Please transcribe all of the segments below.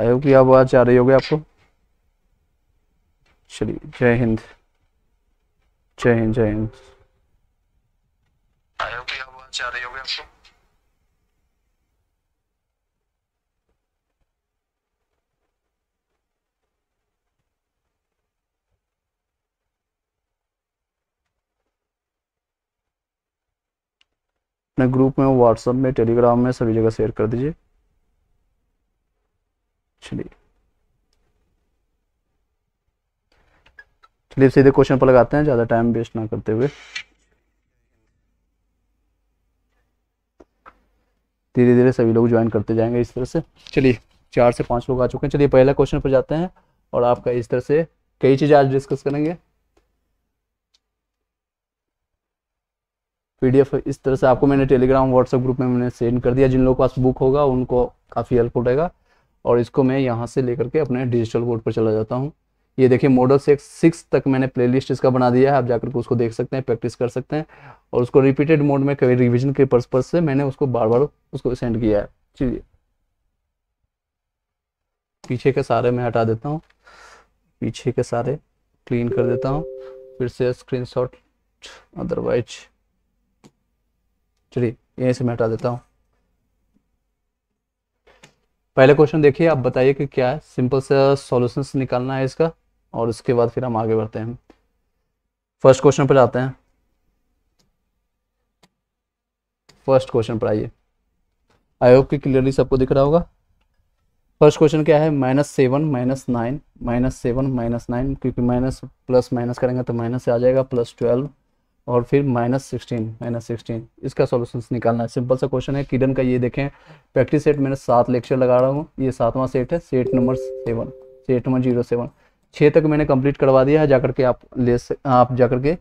आई hope कि आवाज़ आ रही होगी आपको चलिए जय हिंद जय हिंद जय हिंद आवाज़ आ रही होगी आपको अपने ग्रुप में व्हाट्सएप में टेलीग्राम में सभी जगह शेयर कर दीजिए चलिए चलिए सीधे क्वेश्चन पर लगाते हैं ज़्यादा टाइम वेस्ट ना करते हुए धीरे धीरे सभी लोग ज्वाइन करते जाएंगे इस तरह से चलिए चार से पांच लोग आ चुके हैं चलिए पहला क्वेश्चन पर जाते हैं और आपका इस तरह से कई चीज़ें आज डिस्कस करेंगे पीडीएफ इस तरह से आपको मैंने टेलीग्राम व्हाट्सएप ग्रुप में मैंने सेंड कर दिया जिन लोगों के पास बुक होगा उनको काफ़ी हेल्प हो रहेगा और इसको मैं यहाँ से लेकर के अपने डिजिटल बोर्ड पर चला जाता हूँ ये देखिए मॉडल से सिक्स तक मैंने प्लेलिस्ट इसका बना दिया है आप जाकर के उसको देख सकते हैं प्रैक्टिस कर सकते हैं और उसको रिपीटेड मोड में कभी रिविजन के पर्पज से मैंने उसको बार बार उसको सेंड किया है चलिए पीछे के सारे मैं हटा देता हूँ पीछे के सारे क्लीन कर देता हूँ फिर से स्क्रीनशॉट अदरवाइज चलिए यहीं से मैं हटा देता हूँ पहले क्वेश्चन देखिए आप बताइए कि क्या है सिंपल से सॉल्यूशंस निकालना है इसका और उसके बाद फिर हम आगे बढ़ते हैं फर्स्ट क्वेश्चन पर जाते हैं फर्स्ट क्वेश्चन पर आइए आई होप कि क्लियरली सबको दिख रहा होगा फर्स्ट क्वेश्चन क्या है minus seven minus nine minus seven minus nine क्योंकि माइनस प्लस माइनस करेंगे तो माइनस से आ जाएगा प्लस ट्वेल्व और फिर माइनस सिक्सटीन माइनस सिक्सटीन इसका सोल्यूशन निकालना है सिंपल सा क्वेश्चन है किडन का ये देखें प्रैक्टिस सेट मैंने सात लेक्चर लगा रहा हूँ ये सातवां सेट है set number seven set number zero seven छः तक मैंने कंप्लीट करवा दिया है जाकर के आप ले आप जाकर के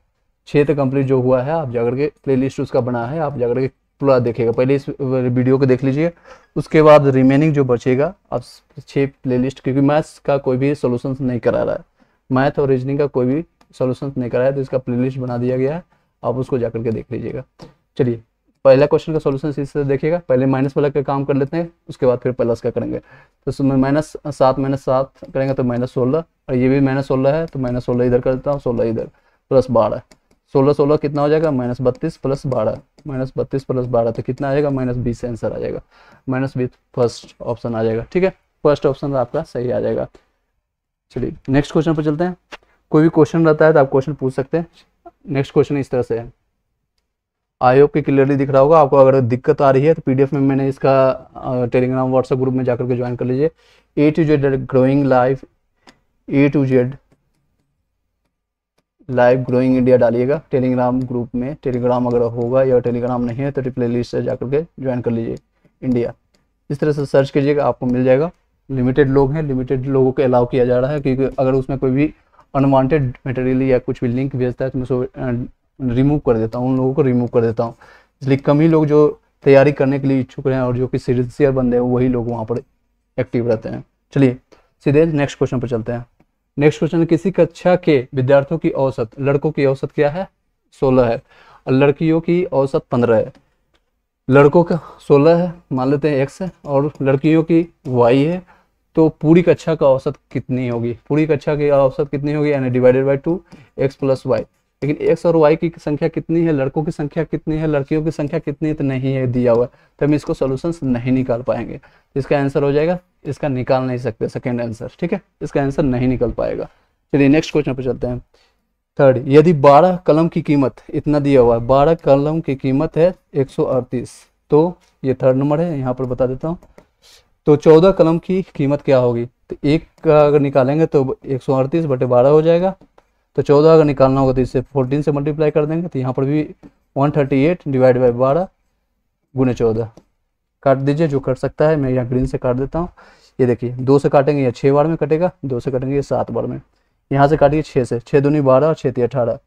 छः तक कंप्लीट जो हुआ है आप जाकर के लिस्ट उसका बना है आप जाकर के पूरा देखेगा पहले इस वीडियो को देख लीजिए उसके बाद रिमेनिंग जो बचेगा आप छः लिस्ट क्योंकि मैथ्स का कोई भी सोल्यूशन नहीं करा रहा है मैथ और रीजनिंग का कोई भी सोल्यूशन नहीं कराया तो इसका प्लेलिस्ट बना दिया गया है आप उसको जा करके देख लीजिएगा चलिए पहला क्वेश्चन का सोल्यूशन तरह देखिएगा पहले माइनस वाला का काम कर लेते हैं उसके बाद फिर प्लस का करेंगे तो उसमें माइनस सात माइनस सात करेंगे तो माइनस सोलह और ये भी माइनस सोलह है तो माइनस सोलह इधर कर देता हूँ सोलह इधर प्लस बारह सोलह सोलह कितना हो जाएगा माइनस बत्तीस प्लस बारह माइनस बत्तीस प्लस बारह तो कितना आ जाएगा माइनस बीस आंसर आ जाएगा माइनस बीस फर्स्ट ऑप्शन आ जाएगा ठीक है फर्स्ट ऑप्शन तो आपका सही आ जाएगा चलिए नेक्स्ट क्वेश्चन पर चलते हैं कोई भी क्वेश्चन रहता है तो आप क्वेश्चन पूछ सकते हैं नेक्स्ट क्वेश्चन इस तरह से है आई होप कि क्लियरली दिख रहा होगा आपको अगर दिक्कत आ रही है तो पीडीएफ में मैंने इसका टेलीग्राम व्हाट्सएप ग्रुप में जाकर के ज्वाइन कर लीजिए A to Z growing life A to Z live growing India डालिएगा टेलीग्राम ग्रुप में टेलीग्राम अगर होगा या टेलीग्राम नहीं है तो रिप्ले लिस्ट से जाकर के ज्वाइन कर लीजिए इंडिया इस तरह से सर्च कीजिएगा आपको मिल जाएगा लिमिटेड लोग हैं लिमिटेड लोगों को अलाउ किया जा रहा है क्योंकि अगर उसमें कोई भी अनवांटेड मटेरियल या कुछ भी लिंक भेजता है तो मैं उसको रिमूव कर देता हूँ उन लोगों को रिमूव कर देता हूँ इसलिए कम ही लोग जो तैयारी करने के लिए इच्छुक हैं और जो कि सीरियसियर बंदे हैं वही लोग वहाँ पर एक्टिव रहते हैं चलिए सीधे नेक्स्ट क्वेश्चन पर चलते हैं नेक्स्ट क्वेश्चन किसी कक्षा के विद्यार्थियों की औसत लड़कों की औसत क्या है सोलह है और लड़कियों की औसत पंद्रह है लड़कों का सोलह है मान लेते हैं एक्स है और लड़कियों की वाई है तो पूरी कक्षा का औसत कितनी होगी पूरी कक्षा की औसत कितनी होगी यानी divided by two x plus y लेकिन एक्स और वाई की संख्या कितनी है लड़कों की संख्या कितनी है लड़कियों की संख्या कितनी तो नहीं है दिया हुआ तो हम इसको सोल्यूशन नहीं निकाल पाएंगे इसका आंसर हो जाएगा इसका निकाल नहीं सकते सेकेंड आंसर ठीक है इसका आंसर नहीं निकल पाएगा चलिए नेक्स्ट क्वेश्चन पर चलते हैं थर्ड यदि बारह कलम की कीमत इतना दिया हुआ है बारह कलम की कीमत है एक तो ये थर्ड नंबर है यहाँ पर बता देता हूँ तो चौदह कलम की कीमत क्या होगी तो एक का अगर निकालेंगे तो एक सौ अड़तीस बटे बारह हो जाएगा तो चौदह अगर निकालना होगा तो इससे फोर्टीन से मल्टीप्लाई कर देंगे तो यहाँ पर भी one thirty eight divide by बारह गुने चौदह काट दीजिए जो कट सकता है मैं यहाँ ग्रीन से काट देता हूँ ये देखिए दो से काटेंगे या छः बार में कटेगा दो से काटेंगे या सात बार में यहाँ से काटिए छः से छः दूनी बारह और छिया अठारह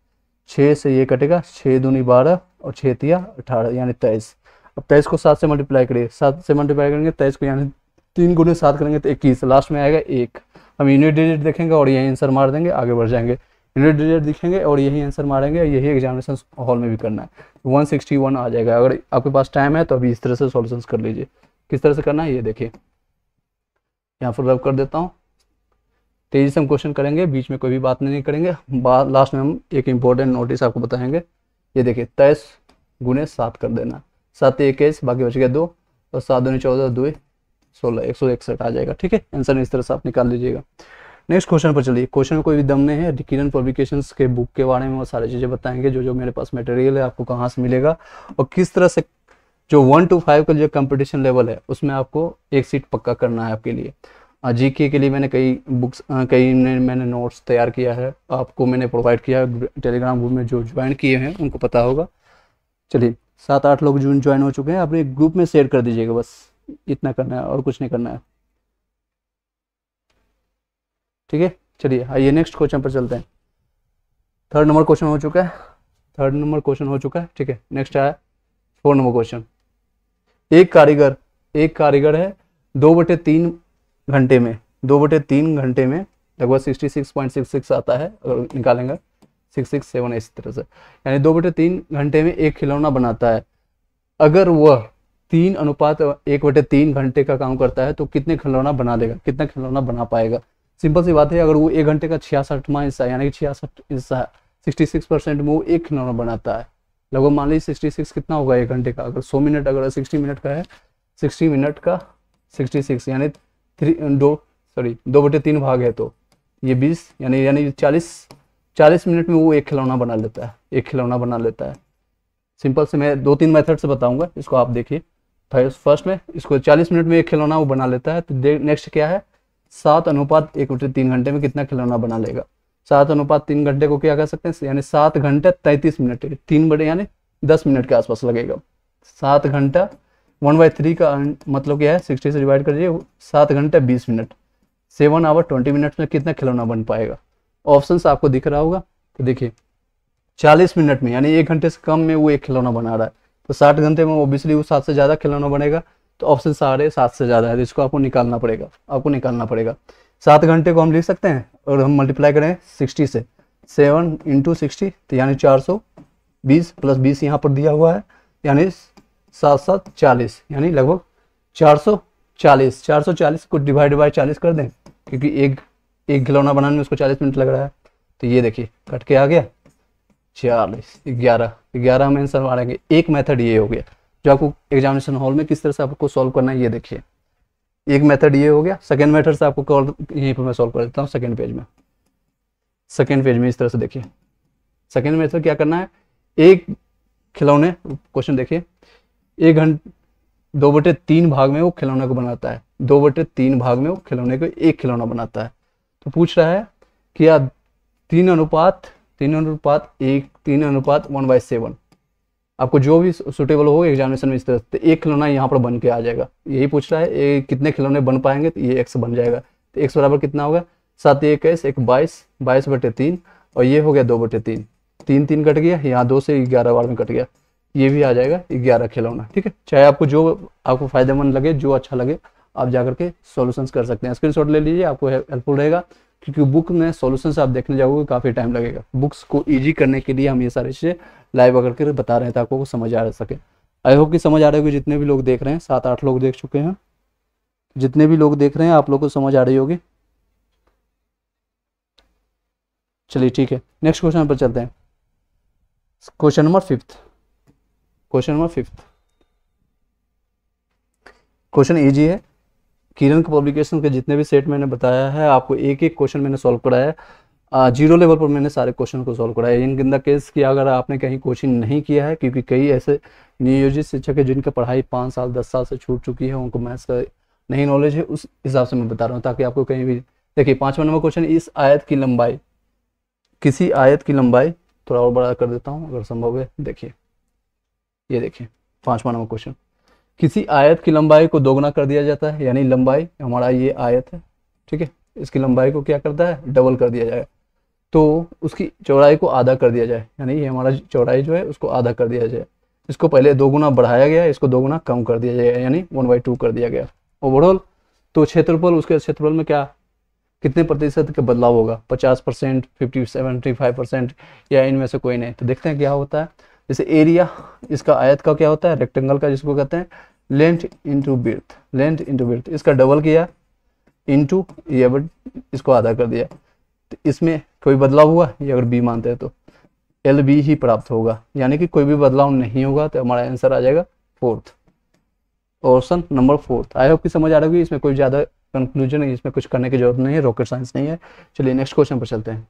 छः से ये कटेगा छः दूनी बारह और छेतिया अठारह यानी तेईस अब तेईस को सात से मल्टीप्लाई करिए सात से मल्टीप्लाई करेंगे तेईस को यानी तीन गुने सात करेंगे तो इक्कीस लास्ट में आएगा एक हम यूनिट डिजिट देखेंगे और यही आंसर मार देंगे आगे बढ़ जाएंगे यूनिट डिजिट दिखेंगे और यही आंसर मारेंगे यही एग्जामिनेशन हॉल में भी करना है वन आ जाएगा अगर आपके पास टाइम है तो अभी इस तरह से सोल्यूशन कर लीजिए किस तरह से करना है ये देखिए यहाँ पर रब कर देता हूँ तेजी से हम क्वेश्चन करेंगे बीच में कोई भी बात नहीं करेंगे लास्ट में हम एक इम्पोर्टेंट नोटिस आपको बताएंगे ये देखिए तेईस गुने सात कर देना सात इक्कीस बाकी बच गया दो और सात दो चौदह दो सोलह एक सौ इकसठ आ जाएगा ठीक है आंसर इस तरह से आप निकाल लीजिएगा नेक्स्ट क्वेश्चन पर चलिए क्वेश्चन कोई भी दम नहीं है किरण पब्लिकेशन के बुक के बारे में वो सारी चीज़ें बताएंगे जो जो मेरे पास मटेरियल है आपको कहाँ से मिलेगा और किस तरह से जो वन टू फाइव का जो कंपटीशन लेवल है उसमें आपको एक सीट पक्का करना है आपके लिए जी के के लिए मैंने कई बुक्स कई मैंने नोट्स तैयार किया है आपको मैंने प्रोवाइड किया है टेलीग्राम ग्रुप में जो ज्वाइन किए हैं उनको पता होगा चलिए सात आठ लोग जो ज्वाइन हो चुके हैं आप एक ग्रुप में शेयर कर दीजिएगा बस इतना करना है और कुछ नहीं करना है ठीक है चलिए आइए नेक्स्ट क्वेश्चन पर चलते हैं थर्ड नंबर क्वेश्चन हो चुका है थर्ड नंबर क्वेश्चन हो चुका है ठीक है नेक्स्ट आया फोर नंबर क्वेश्चन एक कारीगर एक कारीगर है दो बटे तीन घंटे में दो बटे तीन घंटे में लगभग sixty six point six six आता है अगर निकालेंगे सिक्स सिक्स सेवन इस तरह से यानी दो बटे तीन घंटे में एक खिलौना बनाता है अगर वह तीन अनुपात एक बटे तीन घंटे का काम करता है तो कितने खिलौना बना देगा कितना खिलौना बना पाएगा सिंपल सी बात है अगर वो एक घंटे का छियासठवा हिस्सा यानी कि छियासठ हिस्सा सिक्सटी सिक्स परसेंट में वो एक खिलौना बनाता है लगभग मान लीजिए सिक्सटी सिक्स कितना होगा एक घंटे का अगर सौ मिनट अगर सिक्सटी मिनट का है सिक्सटी मिनट का सिक्सटी सिक्स यानी थ्री दो सॉरी दो बटे तीन भाग है तो ये बीस यानी यानी चालीस चालीस मिनट में वो एक खिलौना बना लेता है एक खिलौना बना लेता है सिंपल से मैं दो तीन मेथड से बताऊंगा इसको आप देखिए फर्स्ट में इसको 40 मिनट में एक खिलौना वो बना लेता है तो नेक्स्ट क्या है सात अनुपात एक बटे तीन घंटे में कितना खिलौना बना लेगा सात अनुपात तीन घंटे को क्या कर सकते हैं यानी सात घंटे तैतीस मिनट तीन बटे यानी दस मिनट के आसपास लगेगा सात घंटा वन बाई थ्री का मतलब क्या है सिक्सटी से डिवाइड करिए सात घंटे बीस minute seven hour twenty minute में कितना खिलौना बन पाएगा ऑप्शन आपको दिख रहा होगा तो देखिए चालीस मिनट में यानी एक घंटे से कम में वो एक खिलौना बना रहा है तो साठ घंटे में ओबियसली वो सात से ज़्यादा खिलौना बनेगा तो ऑप्शन सारे सात से ज़्यादा है तो इसको आपको निकालना पड़ेगा आपको निकालना पड़ेगा सात घंटे को हम लिख सकते हैं और हम मल्टीप्लाई करें सिक्सटी से सेवन इंटू सिक्सटी तो यानी चार सौ बीस प्लस बीस यहाँ पर दिया हुआ है यानी सात सात चालीस यानी लगभग चार सौ चालीस चार सौ चालीस को डिवाइड बाई चालीस कर दें क्योंकि एक एक खिलौना बनाने में उसको चालीस मिनट लग रहा है तो ये देखिए कट के आ गया छियालीस ग्यारह ग्यारह में आंसर मारेंगे एक मेथड ये हो गया जो आपको एग्जामिनेशन हॉल में किस तरह से आपको सॉल्व करना है ये देखिए एक मेथड ये हो गया सेकेंड मेथड से आपको कॉल यहीं पर मैं सॉल्व कर देता हूँ सेकेंड पेज में सेकेंड पेज में इस तरह से देखिए सेकेंड मेथड क्या करना है एक खिलौने क्वेश्चन देखिए एक घंट दो बटे तीन भाग में वो खिलौने को बनाता है दो बटे तीन भाग में वो खिलौने को एक खिलौना बनाता है तो पूछ रहा है कि आप तीन अनुपात तीन अनुपात एक तीन अनुपात वन बाय सेवन आपको जो भी सुटेबल हो एग्जामिनेशन में इस तरह तो एक खिलौना यहाँ पर बन के आ जाएगा यही पूछ रहा है ये कितने खिलौने बन पाएंगे तो ये एक्स बन जाएगा तो एक्स बराबर कितना होगा सात इक्कीस एक बाईस बाईस बटे तीन और ये हो गया दो बटे तीन तीन तीन कट गया यहाँ दो से ग्यारह बार में कट गया ये भी आ जाएगा ग्यारह खिलौना ठीक है चाहे आपको जो आपको फायदेमंद लगे जो अच्छा लगे आप जाकर के सोल्यूशन कर सकते हैं स्क्रीन ले लीजिए आपको हेल्पफुल रहेगा क्योंकि बुक में सोल्यूशन आप देखने जाओगे काफ़ी टाइम लगेगा बुक्स को ईजी करने के लिए हम ये सारी चीज़ें लाइव अगर कर बता रहे हैं ताकि आपको समझ आ सके आई होप कि समझ आ रही होगी जितने भी लोग देख रहे हैं सात आठ लोग देख चुके हैं जितने भी लोग देख रहे हैं आप लोग को समझ आ रही होगी चलिए ठीक है नेक्स्ट क्वेश्चन पर चलते हैं question number fifth question number fifth question easy है किरण के पब्लिकेशन के जितने भी सेट मैंने बताया है आपको एक एक क्वेश्चन मैंने सॉल्व कराया है जीरो लेवल पर मैंने सारे क्वेश्चन को सॉल्व कराया इन गिंदा केस कि अगर आपने कहीं कोचिंग नहीं किया है क्योंकि कई ऐसे नियोजित शिक्षक है जिनकी पढ़ाई पाँच साल दस साल से छूट चुकी है उनको मैथ्स का नहीं नॉलेज है उस हिसाब से मैं बता रहा हूँ ताकि आपको कहीं भी देखिए पाँचवा नंबर क्वेश्चन इस आयत की लंबाई किसी आयत की लंबाई थोड़ा और बड़ा कर देता हूँ अगर संभव है देखिए ये देखिए पाँचवा नंबर क्वेश्चन किसी आयत की लंबाई को दोगुना कर दिया जाता है यानी लंबाई हमारा ये आयत है ठीक है इसकी लंबाई को क्या करता है डबल कर दिया जाए तो उसकी चौड़ाई को आधा कर दिया जाए यानी ये हमारा चौड़ाई जो है उसको आधा कर दिया जाए इसको पहले दो गुना बढ़ाया गया इसको दो गुना कम कर दिया जाए यानी वन बाई टू कर दिया गया ओवरऑल तो क्षेत्रफल उसके क्षेत्रफल में क्या कितने प्रतिशत का बदलाव होगा पचास percent fifty seventy five percent या इनमें से कोई नहीं तो देखते हैं क्या होता है जैसे एरिया इसका आयत का क्या होता है रेक्टेंगल का जिसको कहते हैं length into breadth length into breadth इसका डबल किया इंटू ये बट इसको आधा कर दिया तो इसमें कोई बदलाव हुआ ये अगर बी मानते हैं तो एल बी ही प्राप्त होगा यानी कि कोई भी बदलाव नहीं होगा तो हमारा आंसर आ जाएगा fourth option number fourth I hope की समझ आ रही होगी इसमें कोई ज़्यादा कंक्लूजन नहीं इसमें कुछ करने की जरूरत नहीं है रॉकेट साइंस नहीं है चलिए नेक्स्ट क्वेश्चन पर चलते हैं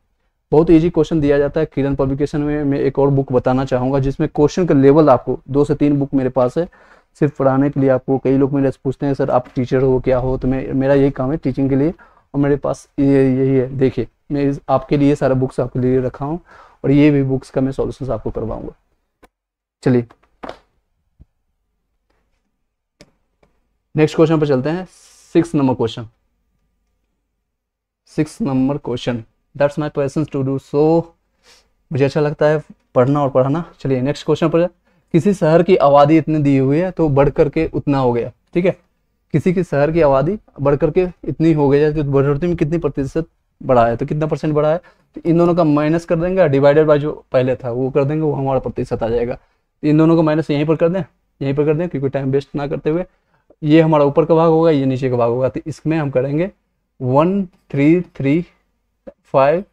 बहुत इजी क्वेश्चन दिया जाता है किरण पब्लिकेशन में मैं एक और बुक बताना चाहूंगा जिसमें क्वेश्चन का लेवल आपको दो से तीन बुक मेरे पास है सिर्फ पढ़ाने के लिए आपको कई लोग मेरे से पूछते हैं सर आप टीचर हो क्या हो तो मैं मेरा यही काम है टीचिंग के लिए और मेरे पास ये यही है देखिए मैं आपके लिए सारा बुक्स आपके लिए रखा हूँ और ये भी बुक्स का मैं सोल्यूशन आपको करवाऊंगा चलिए नेक्स्ट क्वेश्चन पर चलते हैं six number question six number question that's my person to do so मुझे अच्छा लगता है पढ़ना और पढ़ाना चलिए नेक्स्ट क्वेश्चन पर किसी शहर की आबादी इतनी दी हुई है तो बढ़ करके उतना हो गया ठीक है किसी के शहर की आबादी बढ़ करके इतनी हो गई है तो बढ़ोतरी में कितनी प्रतिशत बढ़ा है तो कितना परसेंट बढ़ा है तो इन दोनों का माइनस कर देंगे डिवाइडेड बाय जो पहले था वो कर देंगे वो हमारा प्रतिशत आ जाएगा तो इन दोनों को माइनस यहीं पर कर दें यहीं पर कर दें क्योंकि टाइम वेस्ट ना करते हुए ये हमारा ऊपर का भाग होगा ये नीचे का भाग होगा तो इसमें हम करेंगे one three three five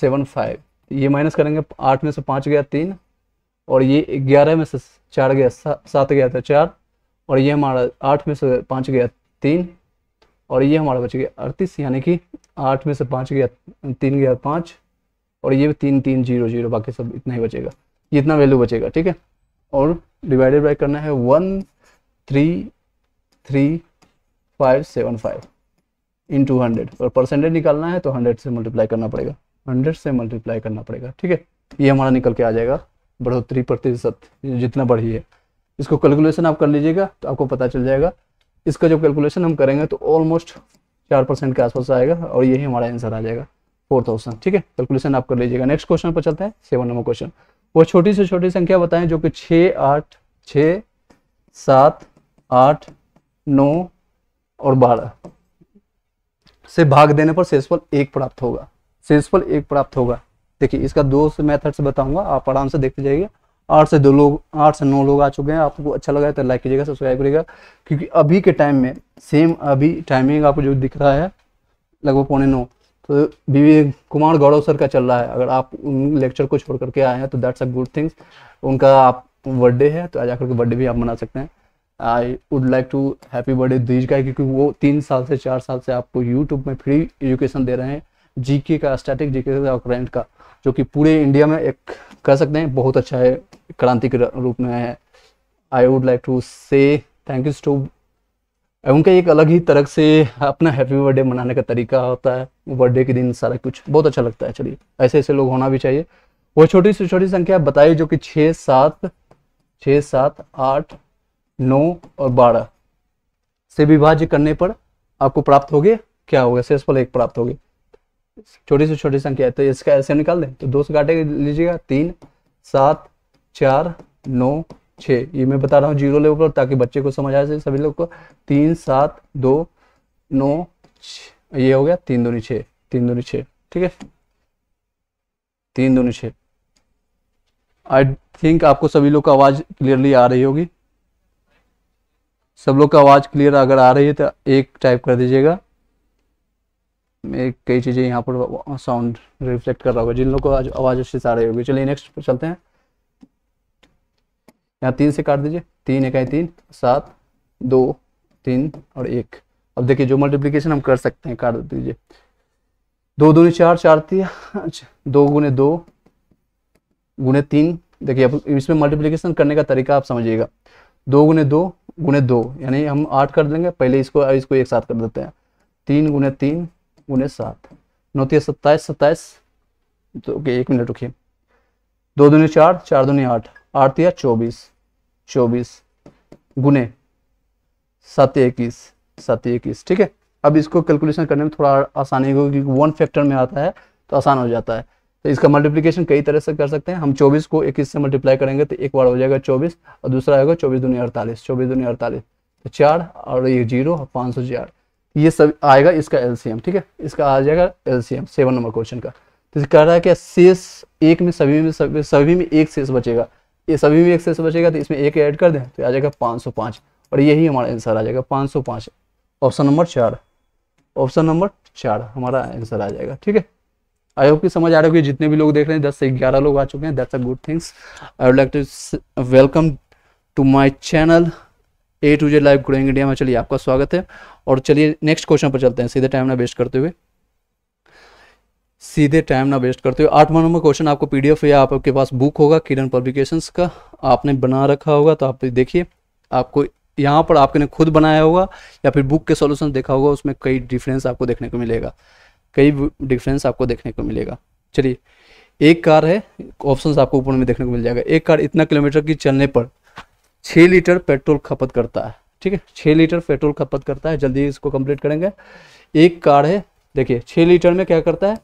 seven five ये माइनस करेंगे आठ में से पाँच गया तीन और ये ग्यारह में से चार गया सा, सात गया था तो चार और ये हमारा आठ में से पाँच गया तीन और ये हमारा बच गया अड़तीस यानी कि आठ में से पाँच गया तीन गया पाँच और ये तीन तीन जीरो जीरो बाकी सब इतना ही बचेगा ये इतना वैल्यू बचेगा ठीक है और डिवाइडेड बाई करना है one three three five seven five in two hundred और परसेंटेज निकालना है तो हंड्रेड से मल्टीप्लाई करना पड़ेगा हंड्रेड से मल्टीप्लाई करना पड़ेगा ठीक है ये हमारा निकल के आ जाएगा बढ़ोतरी प्रतिशत जितना बढ़ी है इसको कैलकुलेशन आप कर लीजिएगा तो आपको पता चल जाएगा इसका जो कैलकुलेशन हम करेंगे तो ऑलमोस्ट चार परसेंट के आसपास आएगा और यही हमारा आंसर आ जाएगा फोर थाउजेंड ठीक है कैलकुलेशन आप कर लीजिएगा नेक्स्ट क्वेश्चन पर चलते हैं सेवन नंबर क्वेश्चन वो छोटी से छोटी संख्या बताएं जो कि छः आठ छः सात आठ नौ और बारह से भाग देने पर शेषफल एक प्राप्त होगा शेषफल एक प्राप्त होगा देखिए इसका दो से मेथड से बताऊंगा आप आराम से देखते जाइए आठ से दो लोग आठ से नौ लोग आ चुके हैं आपको अच्छा लगा है तो लाइक कीजिएगा सब्सक्राइब करिएगा क्योंकि अभी के टाइम में सेम अभी टाइमिंग आपको जो दिख रहा है लगभग पौने नौ तो विवेक कुमार गौरव सर का चल रहा है अगर आप उन लेक्चर को छोड़ करके आए हैं तो दैट्स अ गुड थिंग्स उनका आप बर्थडे है तो आज आकर के बर्थडे भी आप मना सकते हैं I would like to happy birthday these का क्योंकि वो तीन साल से चार साल से आपको यूट्यूब में फ्री एजुकेशन दे रहे हैं जीके का स्टैटिक जीके का करंट का जो कि पूरे इंडिया में एक कह सकते हैं बहुत अच्छा है क्रांति के रूप में है I would like to say thank you to उनका एक अलग ही तरह से अपना हैप्पी बर्थडे मनाने का तरीका होता है बर्थडे के दिन सारा कुछ बहुत अच्छा लगता है चलिए ऐसे ऐसे लोग होना भी चाहिए वो छोटी से छोटी संख्या बताइए जो कि छः सात छः सात आठ नौ और बारह से विभाज्य करने पर आपको प्राप्त हो गया क्या होगा शेषफल एक प्राप्त होगी छोटी से छोटी संख्या है तो इसका ऐसे निकाल दें तो दो से काटे लीजिएगा तीन सात चार नौ छ ये मैं बता रहा हूँ जीरो लेवल पर ताकि बच्चे को समझ आ जाए सभी लोग को तीन सात दो नौ ये हो गया तीन दूनी छः तीन दूनी छः ठीक है तीन दूनी छः आई थिंक आपको सभी लोग का आवाज़ क्लियरली आ रही होगी सब लोग का आवाज़ क्लियर अगर आ रही है तो एक टाइप कर दीजिएगा मैं कई चीज़ें यहाँ पर साउंड रिफ्लेक्ट कर रहा होगा जिन लोगों को आज आवाज़ अच्छे से आ रही होगी चलिए नेक्स्ट पर चलते हैं यहाँ तीन से काट दीजिए तीन इकाई तीन सात दो तीन और एक अब देखिए जो मल्टीप्लीकेशन हम कर सकते हैं काट दीजिए दो दो चार चार तीन अच्छा दो गुने दो गुने तीन देखिए अब इसमें मल्टीप्लीकेशन करने का तरीका आप समझिएगा दो गुने दो गुने दो यानी हम आठ कर देंगे पहले इसको इसको एक साथ कर देते हैं तीन गुने तीन गुने सात नौ तीस सत्ताईस सत्ताईस तो ओके एक मिनट रुकिए दो दूनी चार चार दुने आठ आठ या चौबीस चौबीस गुने सात इक्कीस सात इक्कीस ठीक है अब इसको कैलकुलेशन करने में थोड़ा आसानी होगी क्योंकि वन फैक्टर में आता है तो आसान हो जाता है तो इसका मल्टीप्लीकेशन कई तरह से कर सकते हैं हम चौबीस को इक्कीस से मल्टीप्लाई करेंगे तो एक बार हो जाएगा चौबीस और दूसरा आएगा चौबीस दुनिया अड़तालीस चौबीस दुनिया अड़तालीस तो चार और ये जीरो पाँच सौ चार ये सब आएगा इसका एलसीएम ठीक है इसका आ जाएगा एलसीएम सेवन नंबर क्वेश्चन का तो कह रहा है कि शेष एक में सभी में सभी, सभी में एक शेष बचेगा ये सभी में एक शेष बचेगा तो इसमें एक ऐड कर दें तो आ जाएगा पाँच सौ पाँच और यही हमारा आंसर आ जाएगा पाँच सौ पाँच ऑप्शन नंबर चार ऑप्शन नंबर चार हमारा आंसर आ जाएगा ठीक है आई होप की समझ आ रहा है जितने भी लोग देख रहे हैं दस से ग्यारह लोग आ चुके हैं that's a good things I would like to welcome to my channel A to Z live growing India में चलिए आपका स्वागत है और चलिए नेक्स्ट क्वेश्चन पर चलते हैं सीधे टाइम ना वेस्ट करते हुए सीधे टाइम ना वेस्ट करते हुए आठवां नंबर क्वेश्चन आपको पीडीएफ या आपके पास बुक होगा किरण पब्लिकेशन का आपने बना रखा होगा तो आप देखिए आपको यहाँ पर आपने खुद बनाया होगा या फिर बुक के सोल्यूशन देखा होगा उसमें कई डिफरेंस आपको देखने को मिलेगा कई डिफरेंस आपको देखने को मिलेगा चलिए एक कार है ऑप्शन आपको ऊपर में देखने को मिल जाएगा एक कार इतना किलोमीटर की चलने पर छः लीटर पेट्रोल खपत करता है ठीक है छः लीटर पेट्रोल खपत करता है जल्दी इसको कंप्लीट करेंगे एक कार है देखिए छः लीटर में क्या करता है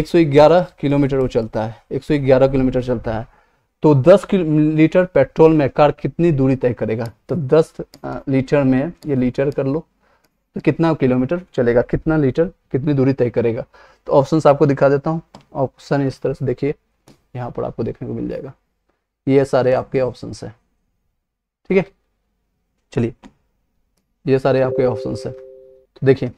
111 किलोमीटर वो चलता है 111 किलोमीटर चलता है तो 10 लीटर पेट्रोल में कार कितनी दूरी तय करेगा तो 10 लीटर में ये लीटर कर लो तो कितना किलोमीटर चलेगा कितना लीटर कितनी दूरी तय करेगा तो ऑप्शन आपको दिखा देता हूँ ऑप्शन इस तरह से देखिए यहाँ पर आपको देखने को मिल जाएगा ये सारे आपके ऑप्शन है ठीक है चलिए ये सारे आपके ऑप्शन है तो देखिए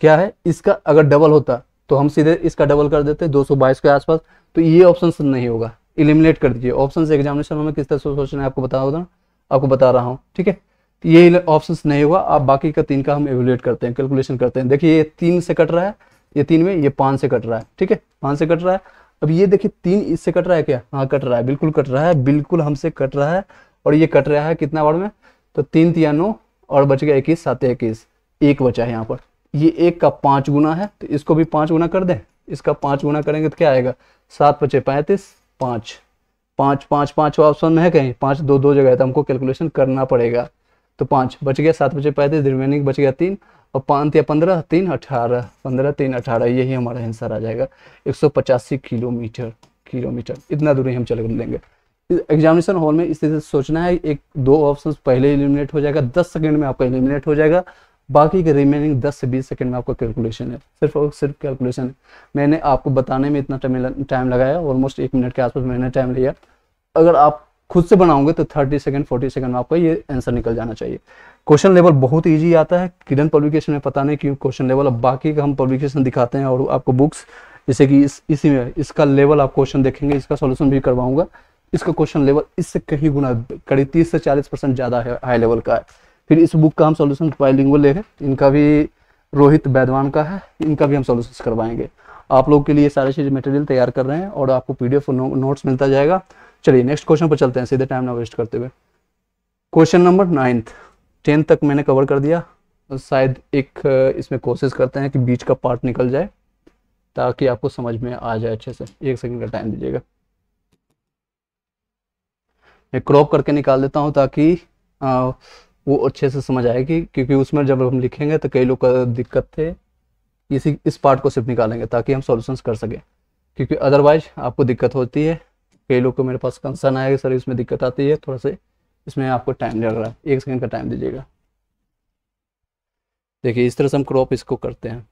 क्या है इसका अगर डबल होता तो हम सीधे इसका डबल कर देते दो सौ बाईस के आसपास तो ये ऑप्शन नहीं होगा इलिमिनेट कर दीजिए ऑप्शन एग्जामिनेशन में किस तरह से सोचना है आपको बता दो आपको बता रहा हूँ ठीक है ये ऑप्शन नहीं होगा आप बाकी का तीन का हम एवेलुएट करते हैं कैलकुलेशन करते हैं देखिए ये तीन से कट रहा है ये तीन में ये पाँच से कट रहा है ठीक है पाँच से कट रहा है अब ये देखिए तीन इससे कट रहा है क्या हाँ कट रहा है बिल्कुल कट रहा है बिल्कुल हमसे कट रहा है और ये कट रहा है कितना बार में तो तीन तिया नौ और बच गया इक्कीस सात इक्कीस एक बचा है यहाँ पर ये एक का पाँच गुना है तो इसको भी पाँच गुना कर दें इसका पाँच गुना करेंगे तो क्या आएगा सात बचे पैंतीस पाँच पाँच पाँच पाँच ऑप्शन में है कहीं पाँच दो दो जगह है तो हमको कैलकुलेशन करना पड़ेगा तो पाँच बच गया सात बजे पैंतीस रिमेनिंग बच गया तीन और पाँच या पंद्रह तीन अठारह पंद्रह तीन अठारह यही हमारा आंसर आ जाएगा एक सौ पचासी किलोमीटर किलोमीटर इतना दूरी हम चल लेंगे एग्जामिनेशन हॉल में इस तरह से सोचना है एक दो ऑप्शन पहले इलिमिनेट हो जाएगा दस सेकेंड में आपका इलिमिनेट हो जाएगा बाकी के रिमेनिंग दस से बीस सेकंड में आपका कैलकुलेशन है सिर्फ और सिर्फ कैलकुलेशन है मैंने आपको बताने में इतना टाइम लगाया ऑलमोस्ट एक मिनट के आसपास मैंने टाइम लिया अगर आप खुद से बनाओगे तो थर्टी सेकंड फोर्टी सेकंड में आपका ये आंसर निकल जाना चाहिए क्वेश्चन लेवल बहुत ईजी आता है किरण पब्लिकेशन में पता नहीं क्यों क्वेश्चन लेवल अब बाकी का हम पब्लिकेशन दिखाते हैं और आपको बुक्स जैसे कि इस इसी में इसका लेवल आप क्वेश्चन देखेंगे इसका सोल्यूशन भी करवाऊंगा इसका क्वेश्चन लेवल इससे कहीं गुना करीब तीस से चालीस परसेंट ज़्यादा है हाई लेवल का है फिर इस बुक का हम सोल्यूशन बायलिंगुअल ले रहे हैं इनका भी रोहित बैदवान का है इनका भी हम सोल्यूशन करवाएंगे आप लोग के लिए सारी चीज़ मटेरियल तैयार कर रहे हैं और आपको पीडीएफ डी नोट्स मिलता जाएगा चलिए नेक्स्ट क्वेश्चन पर चलते हैं सीधे टाइम ना वेस्ट करते हुए क्वेश्चन नंबर नाइन्थ टेंथ तक मैंने कवर कर दिया शायद एक इसमें कोशिश करते हैं कि बीच का पार्ट निकल जाए ताकि आपको समझ में आ जाए अच्छे से एक सेकंड का टाइम दीजिएगा मैं क्रॉप करके निकाल देता हूँ ताकि आ, वो अच्छे से समझ आएगी क्योंकि उसमें जब हम लिखेंगे तो कई लोग का दिक्कत थे इसी इस पार्ट को सिर्फ निकालेंगे ताकि हम सॉल्यूशंस कर सकें क्योंकि अदरवाइज आपको दिक्कत होती है कई लोग को मेरे पास कंसर्न आया कि सर इसमें दिक्कत आती है थोड़ा सा इसमें आपको टाइम लग रहा है एक सेकेंड का टाइम दीजिएगा देखिए इस तरह से हम क्रॉप इसको करते हैं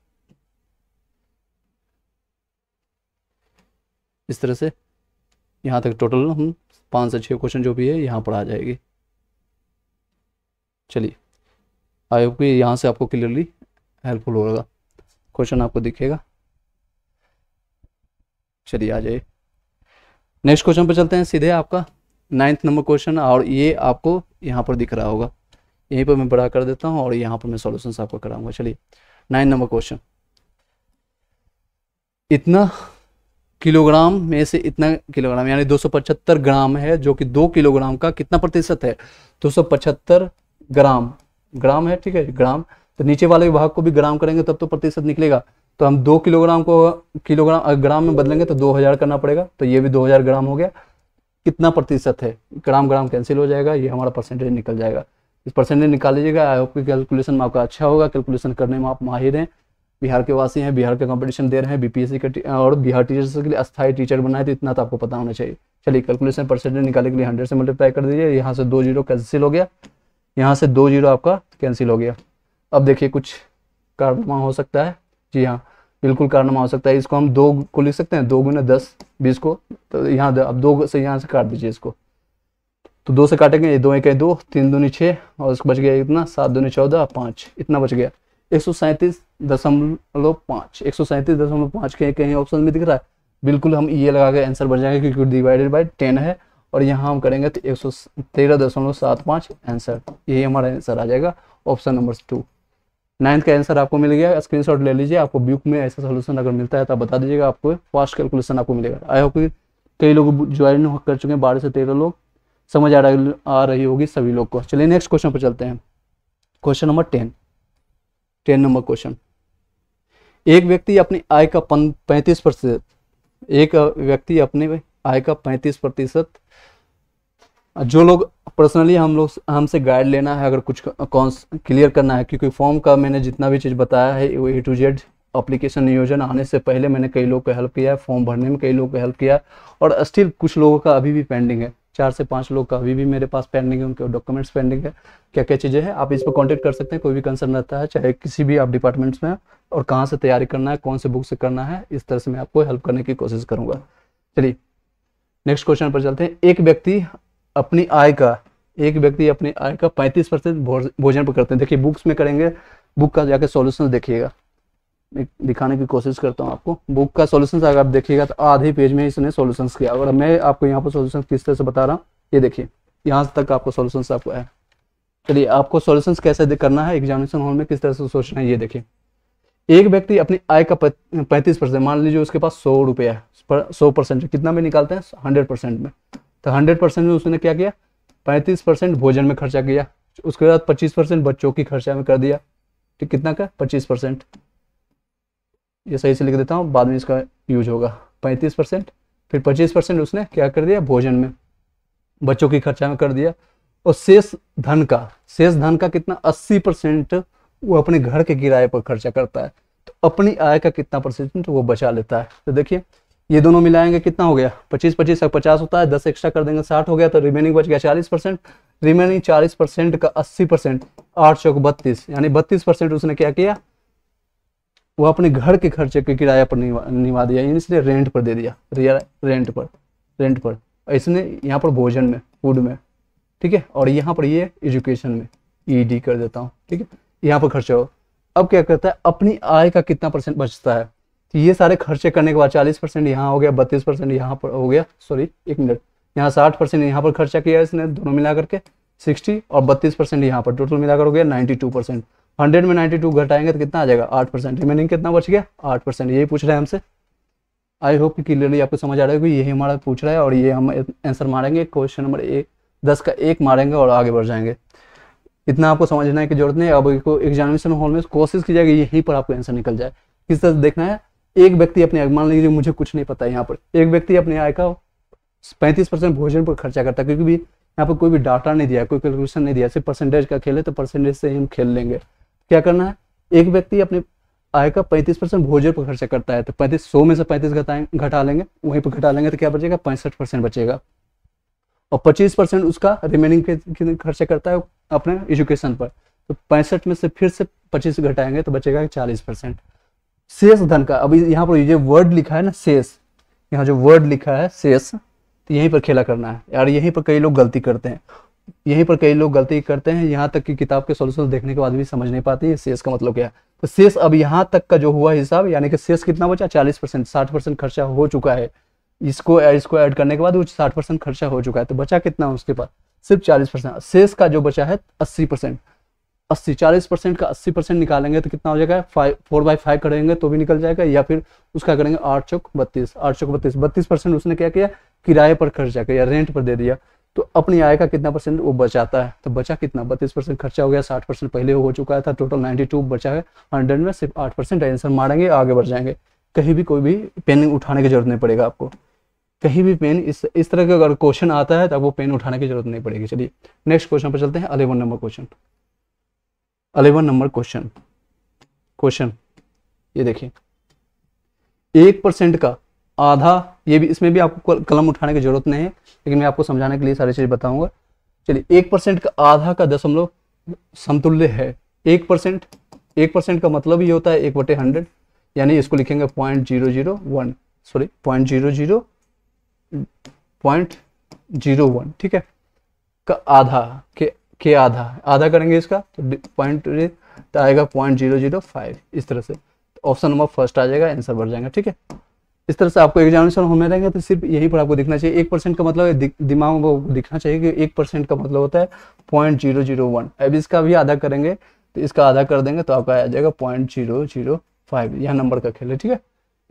इस तरह से यहाँ तक टोटल हम पाँच से छः क्वेश्चन जो भी है यहाँ पर आ जाएगी चलिए आई होप कि यहाँ से आपको क्लियरली हेल्पफुल होगा क्वेश्चन आपको दिखेगा चलिए आ जाइए नेक्स्ट क्वेश्चन पर चलते हैं सीधे आपका नाइन्थ नंबर क्वेश्चन और ये आपको यहाँ पर दिख रहा होगा यहीं पर मैं बड़ा कर देता हूँ और यहाँ पर मैं सोल्यूशन आपको कराऊंगा चलिए नाइन्थ नंबर क्वेश्चन इतना किलोग्राम में से इतना किलोग्राम यानी दो ग्राम है जो कि दो किलोग्राम का कितना प्रतिशत है दो ग्राम ग्राम है ठीक है ग्राम तो नीचे वाले विभाग को भी ग्राम करेंगे तब तो प्रतिशत निकलेगा तो हम दो किलोग्राम को किलोग्राम ग्राम में बदलेंगे तो दो हज़ार करना पड़ेगा तो ये भी दो हज़ार ग्राम हो गया कितना प्रतिशत है ग्राम ग्राम कैंसिल हो जाएगा ये हमारा परसेंटेज निकल जाएगा इस परसेंटेज निकाल लीजिएगा आई होप कि कैलकुलेशन में आपका अच्छा होगा कैलकुलेशन करने में आप माहिर हैं बिहार के वासी हैं बिहार के कॉम्पिटिशन दे रहे हैं बीपीएससी के और बिहार टीचर्स के लिए अस्थायी टीचर बनाए तो इतना तो आपको पता होना चाहिए चलिए कैलकुलेशन परसेंटेज निकालने के लिए हंड्रेड से मल्टीप्लाई कर दीजिए यहाँ से दो जीरो कैंसिल हो गया यहाँ से दो जीरो आपका कैंसिल हो गया अब देखिए कुछ कारनामा हो सकता है जी हाँ बिल्कुल कारण हो सकता है इसको हम दो को लिख सकते हैं दो गुना दस बीस को तो यहाँ अब दो से यहाँ से काट दीजिए इसको तो दो से काटेंगे ये दो एक दो तीन दूनी छः और इसको बच गया इतना सात दूनी चौदह पाँच इतना बच गया एक सौ सैंतीस दशमलव पाँच एक सौ सैंतीस दशमलव पाँच कहीं कहीं ऑप्शन में दिख रहा है बिल्कुल हम ये लगा के आंसर बन जाएंगे क्योंकि डिवाइडेड बाई टेन है और यहाँ हम करेंगे तो एक सौ तेरह दशमलव सात पाँच आंसर यही हमारा आंसर आ जाएगा ऑप्शन नंबर टू नाइन्थ का आंसर आपको मिल गया स्क्रीनशॉट ले लीजिए आपको बुक में ऐसा सोल्यूशन अगर मिलता है तो बता दीजिएगा आपको फास्ट कैलकुलेशन आपको मिलेगा आई होप कई लोग ज्वाइन कर चुके हैं बारह से तेरह लोग समझ आ रही आ रही होगी सभी लोग को चलिए नेक्स्ट क्वेश्चन पर चलते हैं question number ten ten number question एक व्यक्ति अपनी आय का पैंतीस प्रतिशत एक व्यक्ति अपने आय का पैंतीस प्रतिशत जो लोग पर्सनली हम लोग हमसे गाइड लेना है अगर कुछ कौन क्लियर करना है क्योंकि फॉर्म का मैंने जितना भी चीज़ बताया है वो ए टू जेड अप्लीकेशन नियोजन आने से पहले मैंने कई लोग को हेल्प किया है फॉर्म भरने में कई लोग को हेल्प किया है और स्टिल कुछ लोगों का अभी भी पेंडिंग है चार से पाँच लोग का अभी भी मेरे पास पेंडिंग है उनके डॉक्यूमेंट्स पेंडिंग है क्या क्या चीज़ें हैं आप इस पर कॉन्टेक्ट कर सकते हैं कोई भी कंसर्न रहता है चाहे किसी भी आप डिपार्टमेंट्स में और कहाँ से तैयारी करना है कौन से बुक से करना है इस तरह से मैं आपको हेल्प करने की कोशिश करूँगा चलिए नेक्स्ट क्वेश्चन पर चलते हैं एक व्यक्ति अपनी आय का एक व्यक्ति अपनी आय का 35 परसेंट भोजन पर करते हैं देखिए बुक्स में करेंगे बुक का जाके सॉल्यूशन देखिएगा दिखाने की कोशिश करता हूँ आपको बुक का सॉल्यूशन अगर आप देखिएगा तो आधे पेज में इसने सॉल्यूशंस किया और मैं आपको यहाँ पर सॉल्यूशन किस तरह से बता रहा हूँ ये देखिए यहाँ तक आपको सोल्यूशन आपको है चलिए आपको सोल्यूशन कैसे करना है एग्जामिनेशन हॉल में किस तरह से सोचना है ये देखिए एक व्यक्ति अपनी आय का पैंतीस परसेंट मान लीजिए उसके पास सौ रुपया है सौ परसेंट कितना में निकालते हैं हंड्रेड परसेंट में तो हंड्रेड परसेंट उसने क्या किया पैंतीस परसेंट भोजन में खर्चा किया उसके बाद पच्चीस परसेंट बच्चों की खर्चा में कर दिया ठीक कितना का पच्चीस परसेंट ये सही से लिख देता हूँ बाद में इसका यूज होगा पैंतीस परसेंट फिर पच्चीस परसेंट उसने क्या कर दिया भोजन में बच्चों की खर्चा में कर दिया और शेष धन का शेष धन का कितना अस्सी परसेंट वो अपने घर के किराए पर खर्चा करता है तो अपनी आय का कितना परसेंट वो बचा लेता है तो देखिए ये दोनों मिलाएंगे कितना हो गया पच्चीस पच्चीस पचास होता है दस एक्स्ट्रा कर देंगे साठ हो गया तो रिमेनिंग बच गया चालीस परसेंट रिमेनिंग चालीस परसेंट का अस्सी परसेंट आठ सौ बत्तीस यानी बत्तीस परसेंट उसने क्या किया वो अपने घर के खर्चे के किराया पर निवा, निवा दिया इसलिए रेंट पर दे दिया रेंट पर रेंट पर इसने यहाँ पर भोजन में फूड में ठीक है और यहाँ पर ये एजुकेशन में ई e कर देता हूँ ठीक है यहाँ पर खर्चा हो अब क्या करता है अपनी आय का कितना परसेंट बचता है तो ये सारे खर्चे करने के बाद चालीस परसेंट यहाँ हो गया बत्तीस परसेंट यहाँ पर हो गया सॉरी एक मिनट यहाँ साठ परसेंट यहाँ पर खर्चा किया इसने दोनों मिला करके सिक्सटी और बत्तीस परसेंट यहाँ पर टोटल मिलाकर हो गया नाइन्टी टू परसेंट हंड्रेड में नाइन्टी टू घटाएंगे तो कितना आ जाएगा आठ परसेंट रिमेनिंग कितना बच गया आठ परसेंट यही पूछ रहे हैं हमसे आई होप कि क्लियरली आपको समझ आ रहा है कि यही हमारा पूछ रहा है और ये हम आंसर मारेंगे क्वेश्चन नंबर एक दस का एक मारेंगे और आगे बढ़ जाएंगे इतना आपको समझने की जरूरत नहीं अब एग्जामिनेशन हॉल में कोशिश की जाएगी यहीं पर आपको आंसर निकल जाए किस तरह देखना है एक व्यक्ति अपने मान लीजिए मुझे कुछ नहीं पता है यहाँ पर एक व्यक्ति अपने आय का पैंतीस परसेंट भोजन पर खर्चा करता है क्योंकि यहाँ पर कोई भी डाटा नहीं दिया कोई कैलकुलेशन नहीं दिया सिर्फ परसेंटेज का खेल है तो परसेंटेज से हम खेल लेंगे क्या करना है एक व्यक्ति अपने आय का पैंतीस परसेंट भोजन पर खर्चा करता है तो पैंतीस सौ में से पैंतीस घटा लेंगे वहीं पर घटा लेंगे तो क्या बचेगा पैंसठ परसेंट बचेगा और पच्चीस परसेंट उसका रिमेनिंग खर्चा करता है अपने एजुकेशन पर तो पैंसठ में से फिर से पच्चीस घटाएंगे तो बचेगा चालीस परसेंट शेष धन का अभी यहाँ पर ये वर्ड लिखा है ना शेष यहाँ जो वर्ड लिखा है शेष तो यहीं पर खेला करना है यार यहीं पर कई लोग गलती करते हैं यहीं पर कई लोग गलती करते हैं यहाँ तक कि किताब के सोल्यूशन देखने के बाद भी समझ नहीं पाती है शेष का मतलब क्या है तो शेष अब यहाँ तक का जो हुआ हिसाब यानी कि शेष कितना बचा चालीस परसेंट साठ परसेंट खर्चा हो चुका है इसको इसको ऐड करने के बाद वो साठ परसेंट खर्चा हो चुका है तो बचा कितना उसके पास सिर्फ चालीस परसेंट शेष का जो बचा है अस्सी परसेंट अस्सी चालीस परसेंट का अस्सी परसेंट निकालेंगे तो कितना हो जाएगा फाइव फोर बाई फाइव करेंगे तो भी निकल जाएगा या फिर उसका करेंगे आठ चौक बत्तीस आठ चौक बत्तीस बत्तीस परसेंट उसने क्या किया किराए पर खर्चा किया रेंट पर दे दिया तो अपनी आय का कितना परसेंट वो बचाता है तो बचा कितना बत्तीस परसेंट खर्चा हो गया साठ परसेंट पहले हो चुका था टोटल नाइन्टी टू बचा है हंड्रेड में सिर्फ आठ परसेंट आंसर मारेंगे आगे बढ़ जाएंगे कहीं भी कोई भी पेन उठाने की जरूरत नहीं पड़ेगा आपको कहीं भी पेन इस इस तरह का अगर क्वेश्चन आता है तो आपको पेन उठाने की जरूरत नहीं पड़ेगी चलिए नेक्स्ट क्वेश्चन पर चलते हैं eleven number question eleven number question question ये देखिए एक परसेंट का आधा ये भी इसमें भी आपको कलम उठाने की जरूरत नहीं है लेकिन मैं आपको समझाने के लिए सारी चीज बताऊंगा चलिए एक परसेंट का आधा का दशमलव समतुल्य है एक परसेंट एक परसेंट का मतलब ये होता है एक बटे हंड्रेड यानी इसको लिखेंगे point zero zero one sorry point zero zero point zero one ठीक है का आधा के के आधा आधा करेंगे इसका तो पॉइंट तो आएगा पॉइंट जीरो जीरो फाइव इस तरह से ऑप्शन नंबर फर्स्ट आ जाएगा आंसर बढ़ जाएगा ठीक है इस तरह से आपको एग्जामिनेशन होने रहेंगे तो सिर्फ यही पर आपको दिखना चाहिए एक परसेंट का मतलब दि, दिमाग को दिखना चाहिए कि एक परसेंट का मतलब होता है पॉइंट जीरो जीरो वन अब इसका भी आधा करेंगे तो इसका आधा कर देंगे तो आपका आ जाएगा पॉइंट जीरो जीरो फाइव यह नंबर का खेल है ठीक है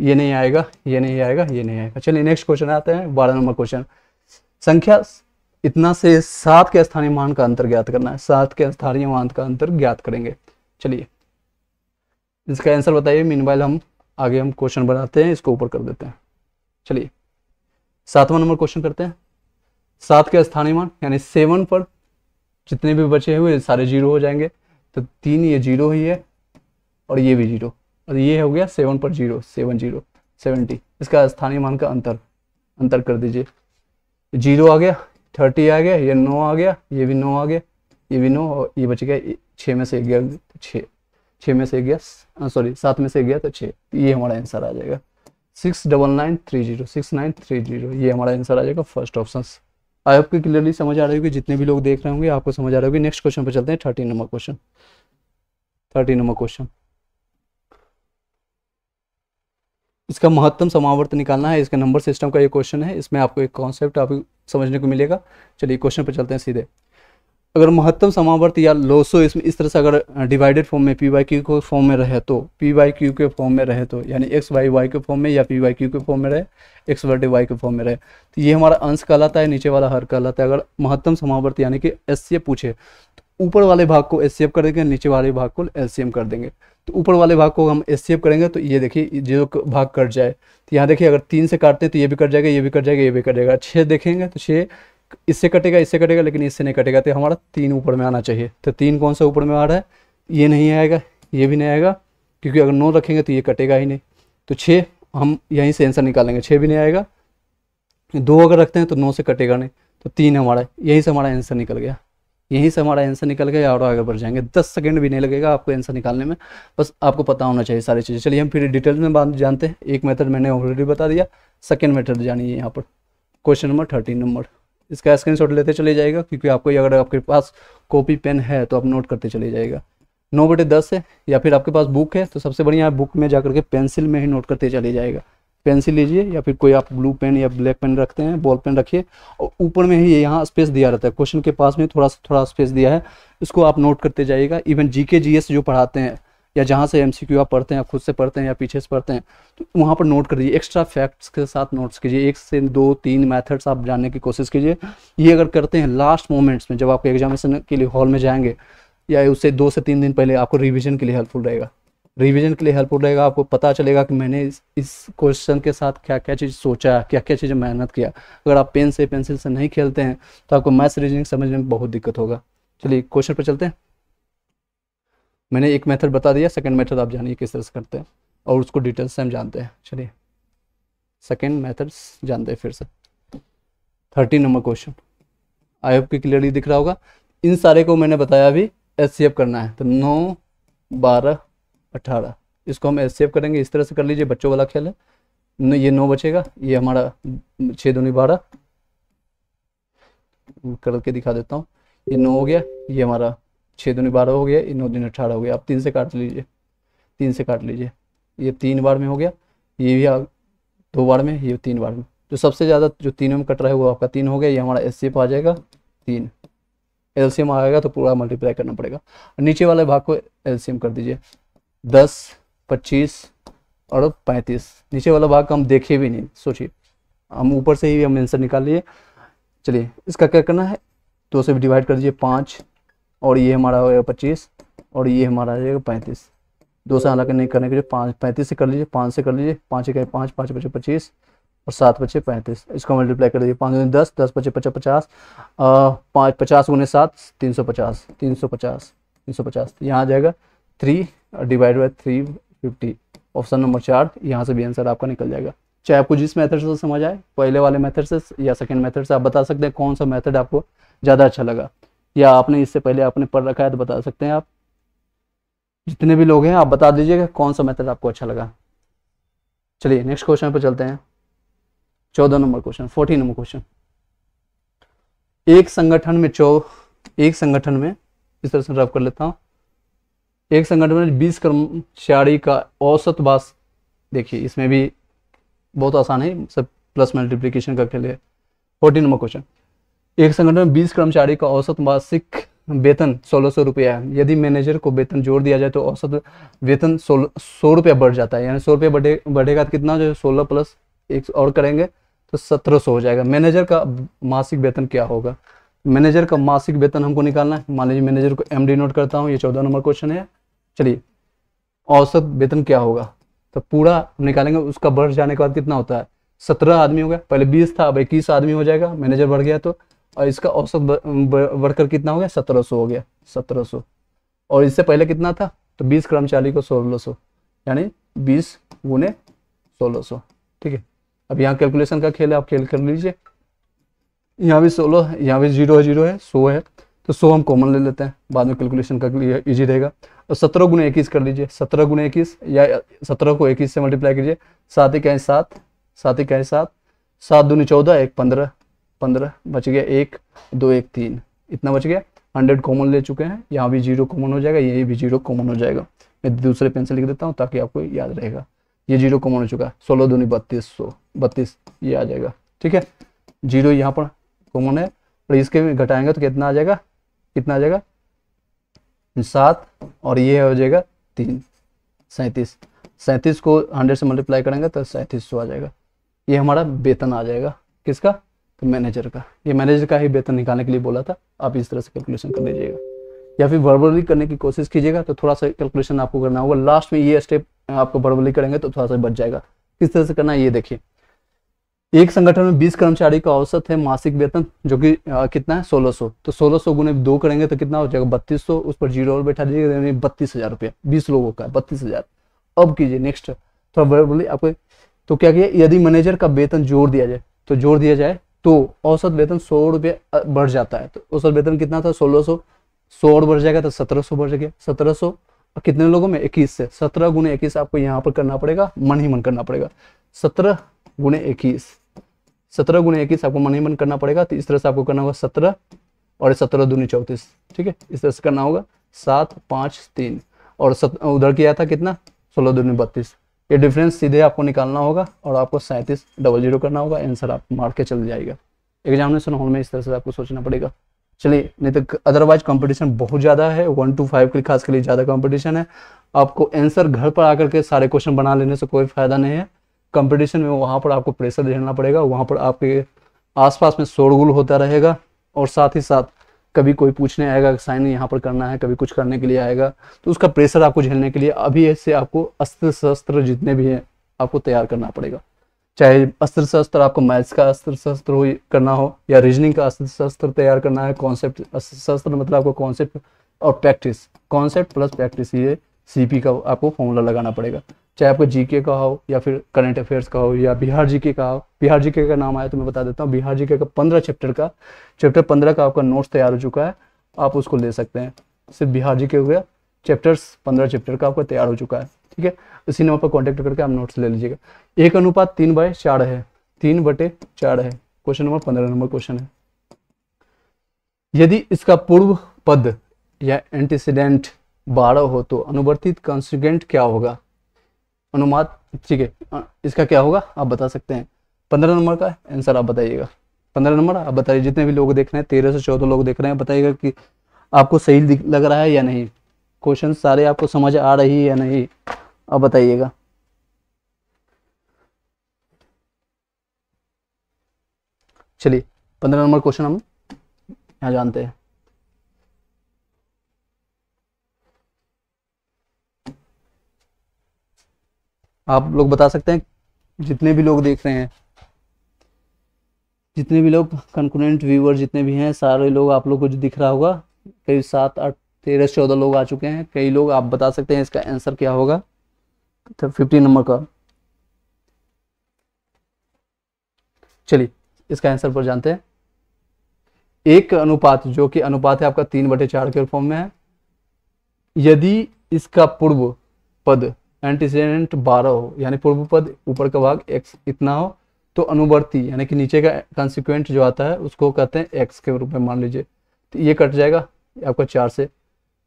ये नहीं आएगा ये नहीं आएगा ये नहीं आएगा चलिए नेक्स्ट क्वेश्चन आते हैं बारह नंबर क्वेश्चन संख्या इतना से सात के स्थानीय मान का अंतर ज्ञात करना है सात के स्थानीय मान का अंतर ज्ञात करेंगे चलिए इसका आंसर बताइए मीन हम आगे हम क्वेश्चन बनाते हैं इसको ऊपर कर देते हैं चलिए सातवां नंबर क्वेश्चन करते हैं सात के स्थानीय मान यानी सेवन पर जितने भी बचे हुए सारे जीरो हो जाएंगे तो तीन ये जीरो ही है और ये भी जीरो और ये हो गया सेवन पर जीरो सेवन जीरो सेवेंटी इसका स्थानीय मान का अंतर अंतर कर दीजिए जीरो आ गया थर्टी आ गया ये नौ आ गया ये भी नौ आ गया ये भी नौ और ये बच गया छः में से गया तो छः छः में से गया सॉरी सात में से गया तो छः ये हमारा आंसर आ जाएगा six double nine three zero six nine three zero ये हमारा आंसर आ जाएगा फर्स्ट ऑप्शन आई होप कि क्लियरली समझ आ रही होगी जितने भी लोग देख रहे होंगे आपको समझ आ रहा होगी नेक्स्ट क्वेश्चन पर चलते हैं thirty number question thirty number question इसका महत्तम समावर्त निकालना है इसका नंबर सिस्टम का ये क्वेश्चन है इसमें आपको एक कॉन्सेप्ट आप समझने को मिलेगा चलिए क्वेश्चन पर चलते हैं सीधे अगर महत्तम समावर्त या लोसो इसमें इस तरह से अगर डिवाइडेड फॉर्म में पी वाई क्यू के फॉर्म में रहे तो पी वाई क्यू के फॉर्म में रहे तो यानी एक्स वाई वाई के फॉर्म में या पी वाई क्यू के फॉर्म में रहे एक्स वर्टे वाई के फॉर्म में रहे तो ये हमारा अंश कहलाता है नीचे वाला हर कहलाता है अगर महत्तम समावर्त यानी कि एस पूछे तो ऊपर वाले भाग को एस कर देंगे नीचे वाले भाग को एल कर देंगे तो ऊपर वाले भाग को हम एस्केप करेंगे तो ये देखिए जीरो भाग कट जाए तो यहाँ देखिए अगर तीन से काटते हैं तो ये भी कट जाएगा ये भी कट जाएगा ये भी कट जाएगा छः देखेंगे तो छः इससे कटेगा इससे कटेगा लेकिन इससे नहीं कटेगा तो हमारा तीन ऊपर में आना चाहिए तो तीन कौन सा ऊपर में आ रहा है ये नहीं आएगा ये भी नहीं आएगा क्योंकि अगर नौ रखेंगे तो ये कटेगा ही नहीं तो छः हम यहीं से आंसर निकालेंगे छः भी नहीं आएगा दो अगर रखते हैं तो नौ से कटेगा नहीं तो तीन हमारा यहीं से हमारा आंसर निकल गया यहीं से हमारा आंसर निकल गया और आगे बढ़ जाएंगे दस सेकेंड भी नहीं लगेगा आपको आंसर निकालने में बस आपको पता होना चाहिए सारी चीज़ें चलिए हम फिर डिटेल्स में बात जानते हैं एक मेथड मैंने ऑलरेडी बता दिया सेकेंड मेथड जानिए यहाँ पर क्वेश्चन नंबर थर्टीन नंबर इसका स्क्रीनशॉट लेते चले जाएगा क्योंकि आपको अगर आपके पास कॉपी पेन है तो आप नोट करते चले जाएगा नौ बटे दस है या फिर आपके पास बुक है तो सबसे बढ़िया बुक में जा के पेंसिल में ही नोट करते चले जाएगा पेंसिल लीजिए या फिर कोई आप ब्लू पेन या ब्लैक पेन रखते हैं बॉल पेन रखिए और ऊपर में ही यहाँ स्पेस दिया रहता है क्वेश्चन के पास में थोड़ा सा थोड़ा स्पेस दिया है इसको आप नोट करते जाइएगा इवन जी के जो पढ़ाते हैं या जहाँ से एम आप पढ़ते हैं खुद से पढ़ते हैं या पीछे से पढ़ते हैं तो वहाँ पर नोट कर दीजिए एक्स्ट्रा फैक्ट्स के साथ नोट्स कीजिए एक से दो तीन मैथड्स आप जानने की कोशिश कीजिए ये अगर करते हैं लास्ट मोमेंट्स में जब आपके एग्जामिनेशन के लिए हॉल में जाएंगे या उससे दो से तीन दिन पहले आपको रिविजन के लिए हेल्पफुल रहेगा रिवीजन के लिए हो रहेगा आपको पता चलेगा कि मैंने इस, क्वेश्चन के साथ क्या क्या चीज़ सोचा क्या क्या चीज़ें मेहनत किया अगर आप पेन से पेंसिल से नहीं खेलते हैं तो आपको मैथ्स रीजनिंग समझने में बहुत दिक्कत होगा चलिए क्वेश्चन पर चलते हैं मैंने एक मेथड बता दिया सेकंड मेथड आप जानिए किस तरह से करते हैं और उसको डिटेल्स से हम जानते हैं चलिए सेकेंड मैथड्स जानते हैं फिर से thirteen number question I hope की क्लियरली दिख रहा होगा इन सारे को मैंने बताया अभी एस करना है तो नौ बारह अट्ठारह इसको हम सेव करेंगे इस तरह से कर लीजिए बच्चों वाला खेल है ये नौ बचेगा ये हमारा छः दूनी बारह करके दिखा देता हूँ ये नौ हो गया ये हमारा छः दूनी बारह हो गया ये नौ दिन अट्ठारह हो गया आप तीन से काट लीजिए तीन से काट लीजिए ये तीन बार में हो गया ये भी दो बार में ये तीन बार में जो सबसे ज़्यादा जो तीनों में कट रहा है वो आपका तीन हो गया ये हमारा एस आ जाएगा तीन एलसीएम आएगा तो पूरा मल्टीप्लाई करना पड़ेगा नीचे वाले भाग को एलसीएम कर दीजिए दस पच्चीस और पैंतीस नीचे वाला भाग हम देखे भी नहीं सोचिए हम ऊपर से ही हम आंसर निकाल लिए चलिए इसका क्या करना है दो से भी डिवाइड कर दीजिए पाँच और ये हमारा हो गया पच्चीस और ये हमारा आ जाएगा पैंतीस दो से हालांकि नहीं करने के लिए पाँच पैंतीस से कर लीजिए पाँच से कर लीजिए पाँच एक पाँच पाँच बचे पच्चीस और सात बचे पैंतीस इसको मल्टीप्लाई कर दीजिए पाँच गुने दस दस बचे पचास पचास पाँच पचास गुने सात तीन सौ पचास तीन सौ पचास तीन सौ पचास यहाँ आ जाएगा three divide by three fifty option number चार यहाँ से भी आंसर आपका निकल जाएगा चाहे आपको जिस मेथड से समझ आए पहले वाले मेथड से या सेकंड मेथड से आप बता सकते हैं कौन सा मेथड आपको ज़्यादा अच्छा लगा या आपने इससे पहले आपने पढ़ रखा है तो बता सकते हैं आप जितने भी लोग हैं आप बता दीजिएगा कौन सा मेथड आपको अच्छा लगा चलिए नेक्स्ट क्वेश्चन पर चलते हैं चौदह number question fourteen number question एक संगठन में चौ एक संगठन में इस तरह से रब कर लेता हूँ एक संगठन में बीस कर्मचारी का औसत बास देखिए इसमें भी बहुत आसान है सब प्लस मल्टीप्लीकेशन का खेल है फोर्टीन नंबर क्वेश्चन एक संगठन में बीस कर्मचारी का औसत मासिक वेतन सोलह सौ रुपया है यदि मैनेजर को वेतन जोड़ दिया जाए तो औसत वेतन सोलह सौ रुपया बढ़ जाता है यानी सौ रुपया बढ़े बढ़ेगा तो कितना जो सोलह प्लस एक और करेंगे तो सत्रह सौ हो जाएगा मैनेजर का मासिक वेतन क्या होगा मैनेजर का मासिक वेतन हमको निकालना है मान लीजिए मैनेजर को एम नोट करता हूँ ये चौदह नंबर क्वेश्चन है चलिए औसत वेतन क्या होगा तो पूरा निकालेंगे उसका बढ़ जाने के बाद कितना होता है सत्रह आदमी हो गया पहले बीस था अब इक्कीस आदमी हो जाएगा मैनेजर बढ़ गया तो और इसका औसत वर्कर कितना हो गया सत्रह हो गया सत्रह और इससे पहले कितना था तो बीस कर्मचारी को सोलह सो यानी बीस गुने सोलह सो ठीक है अब यहाँ कैलकुलेशन का खेल है आप खेल कर लीजिए यहाँ भी सोलह यहाँ भी जीरो है जीरो है सो है तो सो हम कॉमन ले लेते हैं बाद में कैलकुलेशन का लिए ईजी रहेगा तो सत्रह गुने इक्कीस कर लीजिए सत्रह गुने इक्कीस या सत्रह को इक्कीस से मल्टीप्लाई कीजिए सात एक कहें सात सात कहें सात सात दूनी चौदह एक पंद्रह पंद्रह बच गया एक दो एक तीन इतना बच गया हंड्रेड कॉमन ले चुके हैं यहाँ भी जीरो कॉमन हो जाएगा यही भी जीरो कॉमन हो जाएगा मैं दूसरे पेन से लिख देता हूँ ताकि आपको याद रहेगा ये जीरो कॉमन हो चुका है सोलह दूनी बत्तीस सौ बत्तीस ये आ जाएगा ठीक है जीरो यहाँ पर कॉमन है और इसके भी घटाएंगे तो कितना आ जाएगा कितना आ जाएगा सात और ये हो जाएगा तीन सैंतीस सैंतीस को हंड्रेड से मल्टीप्लाई करेंगे तो सैंतीस सौ आ जाएगा ये हमारा वेतन आ जाएगा किसका तो मैनेजर का ये मैनेजर का ही वेतन निकालने के लिए बोला था आप इस तरह से कैलकुलेशन कर लीजिएगा या फिर वर्बली करने की कोशिश कीजिएगा तो थोड़ा सा कैलकुलेशन आपको करना होगा लास्ट में ये स्टेप आपको वर्बली करेंगे तो थोड़ा सा बच जाएगा किस तरह से करना है ये देखिए एक संगठन में 20 कर्मचारी का औसत है मासिक वेतन जो कि कितना है 1600 तो 1600 सौ गुने दो करेंगे तो कितना हो जाएगा 3200 उस पर जीरो और बैठा दीजिएगा यानी बत्तीस हजार रुपया बीस लोगों का बत्तीस हजार अब कीजिए नेक्स्ट थोड़ा बड़े बोलिए आपको तो क्या किया यदि मैनेजर का वेतन जोड़ दिया जाए तो जोड़ दिया जाए तो औसत वेतन सौ रुपया बढ़ जाता है तो औसत वेतन कितना था सोलह सौ सो और बढ़ जाएगा तो सत्रह सौ बढ़ जाएगा सत्रह सौ कितने लोगों में इक्कीस से सत्रह गुने आपको यहाँ पर करना पड़ेगा मन ही मन करना पड़ेगा सत्रह गुणे इक्कीस सत्रह गुणे इक्कीस आपको मन ही मन करना पड़ेगा तो इस तरह से आपको करना होगा सत्रह और सत्रह दूनी चौंतीस ठीक है इस तरह से करना होगा सात पाँच तीन और सत, उधर किया था कितना सोलह दूनी बत्तीस ये डिफरेंस सीधे आपको निकालना होगा और आपको सैंतीस डबल जीरो करना होगा आंसर आप मार के चल जाएगा एग्जामिनेशन हॉल में इस तरह से आपको सोचना पड़ेगा चलिए नहीं तो अदरवाइज कंपटीशन बहुत ज़्यादा है वन टू फाइव के खास के लिए ज़्यादा कंपटीशन है आपको आंसर घर पर आकर के सारे क्वेश्चन बना लेने से कोई फायदा नहीं है कंपटीशन में वहाँ पर आपको प्रेशर झेलना पड़ेगा वहाँ पर आपके आसपास में शोरगुल होता रहेगा और साथ ही साथ कभी कोई पूछने आएगा साइन यहाँ पर करना है कभी कुछ करने के लिए आएगा तो उसका प्रेशर आपको झेलने के लिए अभी ऐसे आपको अस्त्र शस्त्र जितने भी हैं आपको तैयार करना पड़ेगा चाहे अस्त्र शस्त्र आपको मैथ्स का अस्त्र शस्त्र हो करना हो या रीजनिंग का अस्त्र शस्त्र तैयार करना है कॉन्सेप्ट अस्त्र शस्त्र मतलब आपको कॉन्सेप्ट और प्रैक्टिस कॉन्सेप्ट प्लस प्रैक्टिस ये सीपी का आपको फॉर्मूला लगाना पड़ेगा चाहे आपको जीके का हो या फिर करंट अफेयर्स का हो या बिहार जीके का हो बिहार जीके का नाम आया तो मैं बता देता हूँ बिहार जीके का पंद्रह चैप्टर का चैप्टर पंद्रह का आपका नोट्स तैयार हो चुका है आप उसको ले सकते हैं सिर्फ बिहार जीके हो गया चैप्टर्स पंद्रह चैप्टर का आपका तैयार हो चुका है ठीक है इसी नंबर पर कॉन्टेक्ट करके आप नोट्स ले लीजिएगा एक अनुपात तीन बाय चार है तीन बटे चार है क्वेश्चन नंबर पंद्रह नंबर क्वेश्चन है यदि इसका पूर्व पद या एंटीसीडेंट बारह हो तो अनुवर्तित कॉन्सिक्वेंट क्या होगा अनुमात ठीक है इसका क्या होगा आप बता सकते हैं पंद्रह नंबर का आंसर आप बताइएगा पंद्रह नंबर आप बताइए जितने भी लोग देख रहे हैं तेरह से चौदह लोग देख रहे हैं बताइएगा कि आपको सही लग रहा है या नहीं क्वेश्चन सारे आपको समझ आ रही है या नहीं आप बताइएगा चलिए पंद्रह नंबर क्वेश्चन हम यहाँ जानते हैं आप लोग बता सकते हैं जितने भी लोग देख रहे हैं जितने भी लोग कंकुनेंट व्यूअर जितने भी हैं सारे लोग आप लोग को जो दिख रहा होगा कई सात आठ तेरह चौदह लोग आ चुके हैं कई लोग आप बता सकते हैं इसका आंसर क्या होगा तो फिफ्टीन नंबर का चलिए इसका आंसर पर जानते हैं एक अनुपात जो कि अनुपात है आपका तीन बटे चार के फॉर्म में है यदि इसका पूर्व पद एंटीसीडेंट बारह हो यानी पूर्व पद ऊपर का भाग एक्स इतना हो तो अनुवर्ती यानी कि नीचे का कंसिक्वेंट जो आता है उसको कहते हैं एक्स के रूप में मान लीजिए तो ये कट जाएगा आपका चार से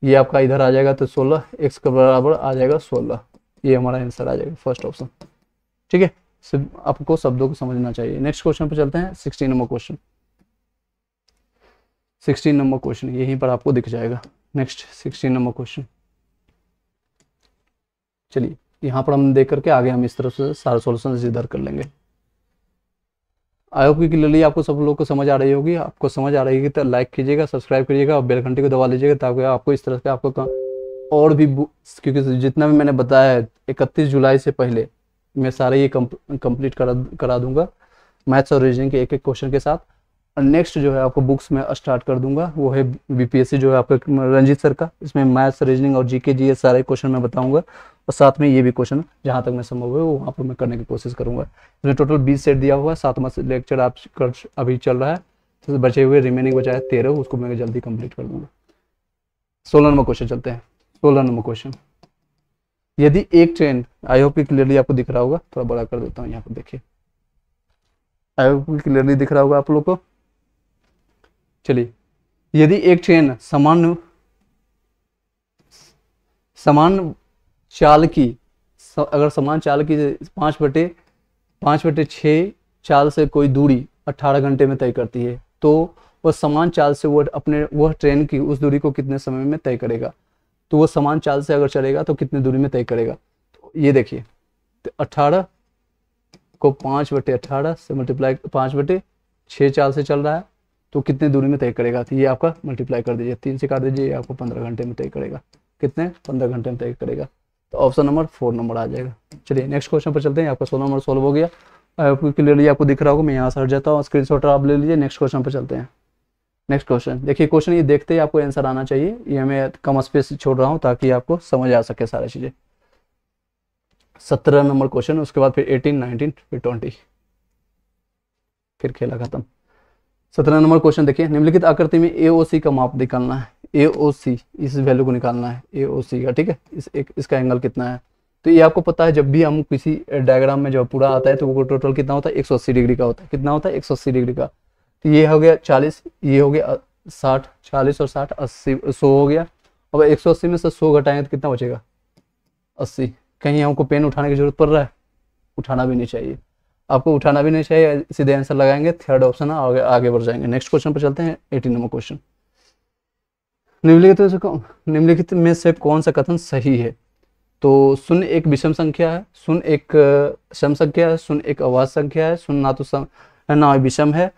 ये आपका इधर आ जाएगा तो सोलह एक्स के बराबर आ जाएगा सोलह ये हमारा आंसर आ जाएगा फर्स्ट ऑप्शन ठीक है सिर्फ आपको शब्दों को समझना चाहिए नेक्स्ट क्वेश्चन पर चलते हैं sixteen number question sixteen number question यहीं पर आपको दिख जाएगा नेक्स्ट सिक्सटीन नंबर क्वेश्चन चलिए यहाँ पर हम देख करके आगे हम इस तरफ से सारा सोल्यूशन इधर कर लेंगे आयोग की क्लियरली आपको सब लोग को समझ आ रही होगी आपको समझ आ रही है तो लाइक कीजिएगा सब्सक्राइब कीजिएगा और बेल घंटी को दबा लीजिएगा ताकि आपको इस तरह से आपको और भी क्योंकि जितना भी मैंने बताया है इकतीस जुलाई से पहले मैं सारे ये कंप्लीट करा करा दूंगा मैथ्स और रीजनिंग के एक एक क्वेश्चन के साथ नेक्स्ट जो है आपको बुक्स में स्टार्ट कर दूंगा वो है बीपीएससी जो है आपका रंजीत सर का इसमें मैथ्स रीजनिंग और जीके जी सारे क्वेश्चन मैं बताऊंगा और साथ में ये भी क्वेश्चन जहां तक मैं संभव है वो वहाँ पर मैं करने की कोशिश करूंगा इसमें टोटल बीस सेट दिया हुआ है सातवा लेक्चर आप अभी चल रहा है तो बचे हुए रिमेनिंग बचा है तेरह उसको मैं जल्दी कंप्लीट कर दूंगा सोलह नंबर क्वेश्चन चलते हैं सोलह नंबर क्वेश्चन यदि एक ट्रेन आई होप क्लियरली आपको दिख रहा होगा थोड़ा बड़ा कर देता हूँ यहाँ पर देखिए आई होप क्लियरली दिख रहा होगा आप लोग को चलिए यदि एक ट्रेन समान समान चाल की अगर समान चाल की पाँच बटे पाँच बटे छः चाल से कोई दूरी अट्ठारह घंटे में तय करती है तो वह समान चाल से वह अपने वह ट्रेन की उस दूरी को कितने समय में तय करेगा तो वह समान चाल से अगर चलेगा तो कितने दूरी में तय करेगा तो ये देखिए तो अट्ठारह को पाँच बटे अट्ठारह से मल्टीप्लाई पाँच बटे छः चाल से चल रहा है तो कितने दूरी में तय करेगा ये आपका मल्टीप्लाई कर दीजिए तीन से काट दीजिए ये आपको पंद्रह घंटे में तय करेगा कितने पंद्रह घंटे में तय करेगा तो ऑप्शन नंबर फोर नंबर आ जाएगा चलिए नेक्स्ट क्वेश्चन पर चलते हैं आपका सोलह नंबर सोल्व हो गया आपको क्लियरली आपको दिख रहा होगा मैं यहाँ से हट जाता हूँ स्क्रीन आप ले लीजिए नेक्स्ट क्वेश्चन पर चलते हैं नेक्स्ट क्वेश्चन देखिए क्वेश्चन ये देखते ही आपको आंसर आना चाहिए ये मैं कम स्पेस छोड़ रहा हूँ ताकि आपको समझ आ सके सारी चीज़ें सत्रह नंबर क्वेश्चन उसके बाद फिर एटीन नाइनटीन फिर ट्वेंटी फिर खेला खत्म सत्रह नंबर क्वेश्चन देखिए निम्नलिखित आकृति में ए का माप निकालना है ए इस वैल्यू को निकालना है ए का ठीक है इस एक इसका एंगल कितना है तो ये आपको पता है जब भी हम किसी डायग्राम में जब पूरा आता है तो वो टोटल कितना होता है एक डिग्री का होता है कितना होता है एक डिग्री का तो ये हो गया चालीस ये हो गया साठ चालीस और साठ अस्सी सौ हो गया अब एक सौ अस्सी में से सौ घटाएंगे तो कितना बचेगा अस्सी कहीं हमको पेन उठाने की जरूरत पड़ रहा है उठाना भी नहीं चाहिए आपको उठाना भी नहीं चाहिए सीधे आंसर लगाएंगे थर्ड ऑप्शन आगे आगे बढ़ जाएंगे नेक्स्ट क्वेश्चन पर चलते हैं एटीन नंबर क्वेश्चन निम्नलिखित निम्नलिखित में से कौन सा कथन सही है तो सुन एक विषम संख्या है सुन एक सम संख्या है सुन एक आवाज संख्या है सुन ना तो सम ना विषम है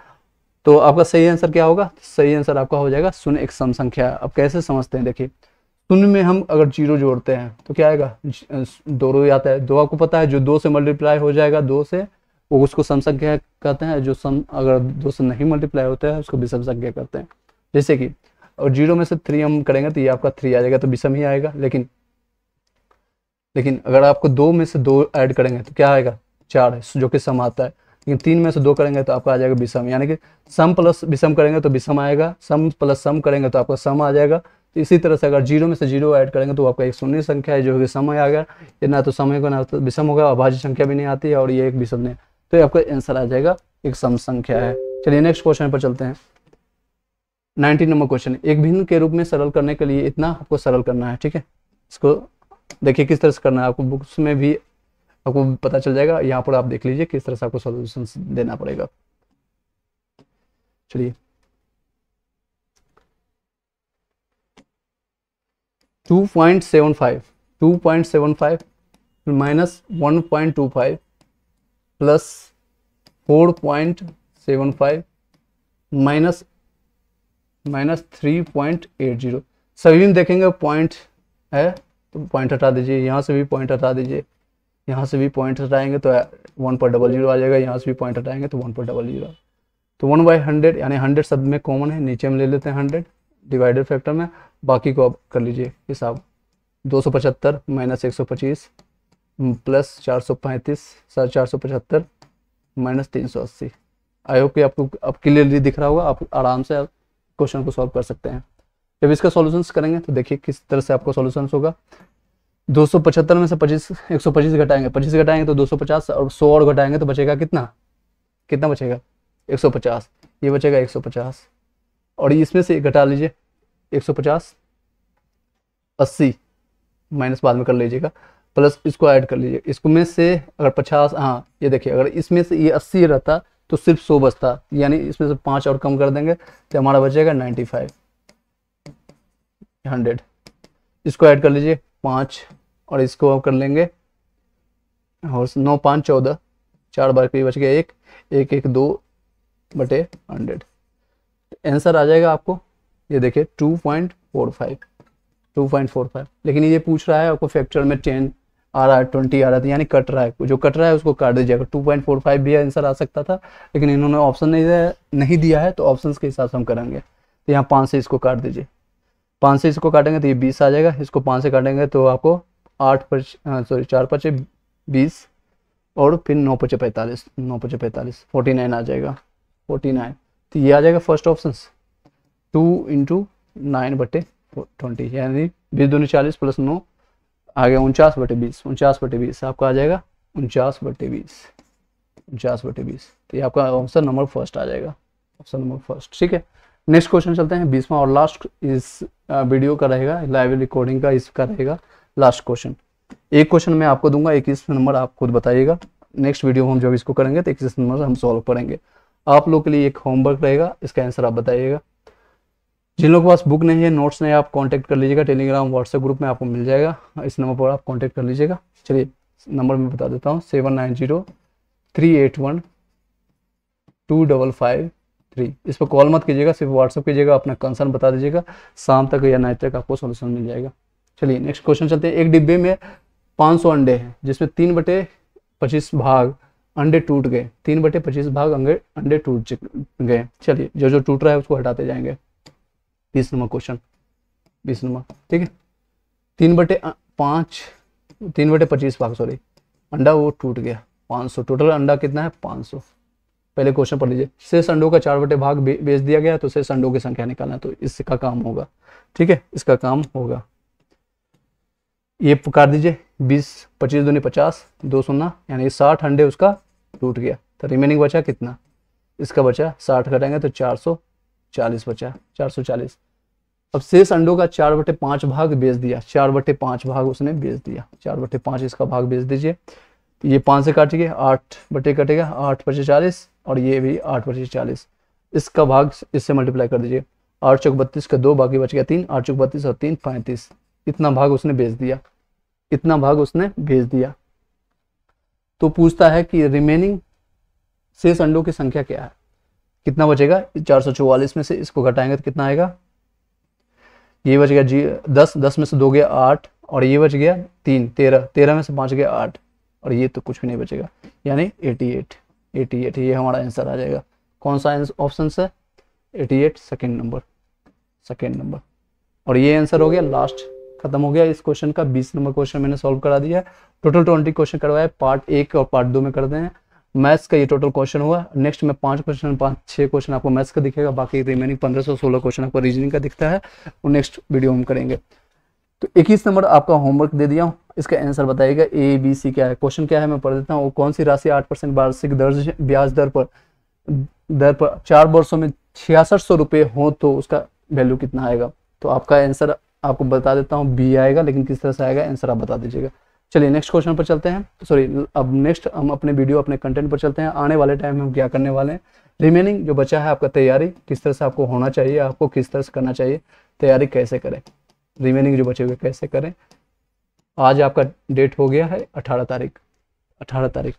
तो आपका सही आंसर क्या होगा सही आंसर आपका हो जाएगा सुन एक सम संख्या है अब कैसे समझते हैं देखिए शून्य में हम अगर जीरो जोड़ते हैं तो क्या आएगा दो रो आता है दो आपको पता है जो दो से मल्टीप्लाई हो जाएगा दो से वो उसको संख्या कहते हैं जो सम अगर दो से नहीं मल्टीप्लाई होता है उसको विषमसंख्या कहते हैं जैसे कि और जीरो में से थ्री हम करेंगे तो ये आपका थ्री आ जाएगा तो विषम ही आएगा लेकिन लेकिन अगर आपको दो में से दो ऐड करेंगे तो क्या आएगा चार है जो कि सम आता है लेकिन तीन में से दो करेंगे तो आपका आ जाएगा विषम यानी कि सम प्लस विषम करेंगे तो विषम आएगा सम प्लस सम करेंगे तो आपका सम आ जाएगा तो इसी तरह से अगर जीरो में से जीरो ऐड करेंगे तो आपका एक शून्य संख्या है जो कि समय आ गया ये ना तो समय को ना तो विषम होगा अभाज्य संख्या भी नहीं आती है और ये एक विषम नहीं तो ये आपका आंसर आ जाएगा एक सम संख्या है चलिए नेक्स्ट क्वेश्चन पर चलते हैं नाइनटीन नंबर क्वेश्चन एक भिन्न के रूप में सरल करने के लिए इतना आपको सरल करना है ठीक है इसको देखिए किस तरह से करना है आपको बुक्स में भी आपको पता चल जाएगा यहाँ पर आप देख लीजिए किस तरह से आपको सोल्यूशन देना पड़ेगा चलिए two point seven five two point seven five minus one point two five plus four point seven five minus minus three point eight zero सभी में देखेंगे पॉइंट है तो पॉइंट हटा दीजिए यहाँ से भी पॉइंट हटा दीजिए यहाँ से भी पॉइंट हटाएंगे तो वन पर डबल जीरो आ जाएगा यहाँ से भी पॉइंट हटाएंगे तो वन पर डबल जीरो तो वन बाई हंड्रेड यानी हंड्रेड सब में कॉमन है नीचे हम ले लेते हैं हंड्रेड डिवाइडेड फैक्टर में बाकी को आप कर लीजिए हिसाब दो सौ पचहत्तर माइनस एक सौ पच्चीस प्लस mm, चार सौ पैंतीस साढ़े चार सौ पचहत्तर माइनस तीन सौ अस्सी आई होप कि आपको अब क्लियरली दिख रहा होगा आप आराम से आप क्वेश्चन को सॉल्व कर सकते हैं जब इसका सॉल्यूशंस करेंगे तो देखिए किस तरह से आपको सॉल्यूशंस होगा दो सौ पचहत्तर में से पच्चीस एक सौ पच्चीस घटाएंगे पच्चीस घटाएंगे तो दो सौ पचास और सौ और घटाएंगे तो बचेगा कितना कितना बचेगा एक सौ पचास ये बचेगा एक सौ पचास और इसमें से घटा लीजिए एक सौ पचास अस्सी माइनस बाद में कर लीजिएगा प्लस इसको ऐड कर लीजिए इसको में से अगर पचास हाँ ये देखिए अगर इसमें से ये अस्सी रहता तो सिर्फ सौ बचता यानी इसमें से पाँच और कम कर देंगे तो हमारा बचेगा नाइन्टी फाइव हंड्रेड इसको ऐड कर लीजिए पाँच और इसको आप कर लेंगे और नौ पाँच चौदह चार बार के बच गया एक एक एक दो बटे हंड्रेड आंसर आ जाएगा आपको ये देखिए two point four five two point four five लेकिन ये पूछ रहा है आपको फैक्टर में टेन आ रहा है ट्वेंटी आ रहा था यानी कट रहा है जो कट रहा है उसको काट दीजिएगा टू पॉइंट फोर फाइव भी आंसर आ सकता था लेकिन इन्होंने ऑप्शन नहीं नहीं दिया है तो ऑप्शन के हिसाब से हम करेंगे तो यहाँ पाँच से इसको काट दीजिए पाँच से इसको काटेंगे तो ये बीस आ जाएगा इसको पाँच से काटेंगे तो आपको आठ पर सॉरी हाँ, चार पचे बीस और फिर नौ पचे पैंतालीस नौ पचे पैंतालीस फोर्टी नाइन आ जाएगा फोर्टी नाइन तो ये आ जाएगा first option two into nine बटे ट्वेंटी यानी बीस दूनी चालीस प्लस नौ आ गया उनचास बटे बीस उनचास बटे बीस आपका आ जाएगा उनचास बटे बीस उनचास बटे बीस तो ये आपका ऑप्शन नंबर फर्स्ट आ जाएगा ऑप्शन नंबर फर्स्ट ठीक है नेक्स्ट क्वेश्चन चलते हैं बीसवा और लास्ट इस वीडियो का रहेगा लाइव रिकॉर्डिंग का इसका रहेगा लास्ट क्वेश्चन एक क्वेश्चन मैं आपको दूंगा इक्कीस नंबर आप खुद बताइएगा नेक्स्ट वीडियो हम जब इसको करेंगे तो इक्कीस नंबर हम सॉल्व करेंगे आप लोग के लिए एक होमवर्क रहेगा इसका आंसर आप बताइएगा जिन लोगों के पास बुक नहीं है नोट्स नहीं है आप कांटेक्ट कर लीजिएगा टेलीग्राम व्हाट्सएप ग्रुप में आपको मिल जाएगा इस नंबर पर आप कांटेक्ट कर लीजिएगा चलिए नंबर मैं बता देता हूँ seven nine zero three eight one two double five three इस पर कॉल मत कीजिएगा सिर्फ व्हाट्सअप कीजिएगा अपना कंसर्न बता दीजिएगा शाम तक या नाइट तक आपको सोल्यूशन मिल जाएगा चलिए नेक्स्ट क्वेश्चन चलते हैं एक डिब्बे में पाँच सौ अंडे हैं जिसमें तीन बटे पच्चीस भाग अंडे टूट गए तीन बटे पच्चीस भाग अंडे अंडे टूट गए चलिए जो जो टूट रहा है उसको हटाते जाएंगे बीस नंबर क्वेश्चन बीस नंबर ठीक है तीन बटे पाँच तीन बटे पच्चीस भाग सॉरी अंडा वो टूट गया पाँच सौ टोटल अंडा कितना है पाँच सौ पहले क्वेश्चन पढ़ लीजिए शेष अंडों का चार बटे भाग बेच दिया गया तो शेष अंडों की संख्या निकालना तो इसका काम होगा ठीक है इसका काम होगा ये पुकार दीजिए बीस पच्चीस दूनी पचास दो सुना यानी साठ अंडे उसका टूट गया तो रिमेनिंग बचा कितना इसका बचा साठ करेंगे तो चार सौ चालीस बचा चार सौ चालीस अब शेष अंडों का चार बटे पांच भाग बेच दिया चार बटे पांच भाग उसने बेच दिया चार बटे पांच इसका भाग बेच दीजिए तो ये पांच से काटिए आठ बटे कटेगा आठ बचे चालीस और ये भी आठ बचे चालीस इसका भाग इससे मल्टीप्लाई कर दीजिए आठ चौक बत्तीस का दो बाकी बच गया तीन आठ चौक बत्तीस और तीन पैंतीस इतना भाग उसने बेच दिया इतना भाग उसने भेज दिया तो पूछता है कि रिमेनिंग शेष अंडों की संख्या क्या है कितना बचेगा चार में से इसको घटाएंगे तो कितना आएगा ये बच गया जी दस दस में से दो गया आठ और ये बच गया तीन तेरह तेरह में से पांच गया आठ और ये तो कुछ भी नहीं बचेगा यानी एटी एट एटी एट ये हमारा आंसर आ जाएगा कौन सा ऑप्शन है eighty eight second number second number और ये आंसर हो गया लास्ट खत्म हो गया इस क्वेश्चन का बीस नंबर क्वेश्चन मैंने सॉल्व करा दिया टोटल ट्वेंटी क्वेश्चन करवाया पार्ट एक और पार्ट दो में करते हैं मैथ्स का ये टोटल क्वेश्चन हुआ नेक्स्ट में पांच क्वेश्चन पांच छह क्वेश्चन आपको मैथ्स का दिखेगा बाकी रिमेनिंग पंद्रह सौ सोलह क्वेश्चन आपको रीजनिंग का दिखता है और नेक्स्ट वीडियो हम करेंगे तो इक्कीस नंबर आपका होमवर्क दे दिया हूँ इसका आंसर बताइएगा ए बी सी क्या है क्वेश्चन क्या है मैं पढ़ देता हूँ कौन सी राशि आठ परसेंट वार्षिक दर्ज ब्याज दर पर दर पर चार वर्षों में छियासठ सौ रुपये हो तो उसका वैल्यू कितना आएगा तो आपका आंसर आपको बता देता हूँ बी आएगा लेकिन किस तरह से आएगा आंसर आप बता दीजिएगा चलिए नेक्स्ट क्वेश्चन पर चलते हैं सॉरी अब नेक्स्ट हम अपने वीडियो अपने कंटेंट पर चलते हैं आने वाले टाइम में हम क्या करने वाले हैं रिमेनिंग जो बचा है आपका तैयारी किस तरह से आपको होना चाहिए आपको किस तरह से करना चाहिए तैयारी कैसे करें रिमेनिंग जो बचे हुए कैसे करें आज आपका डेट हो गया है अठारह तारीख अठारह तारीख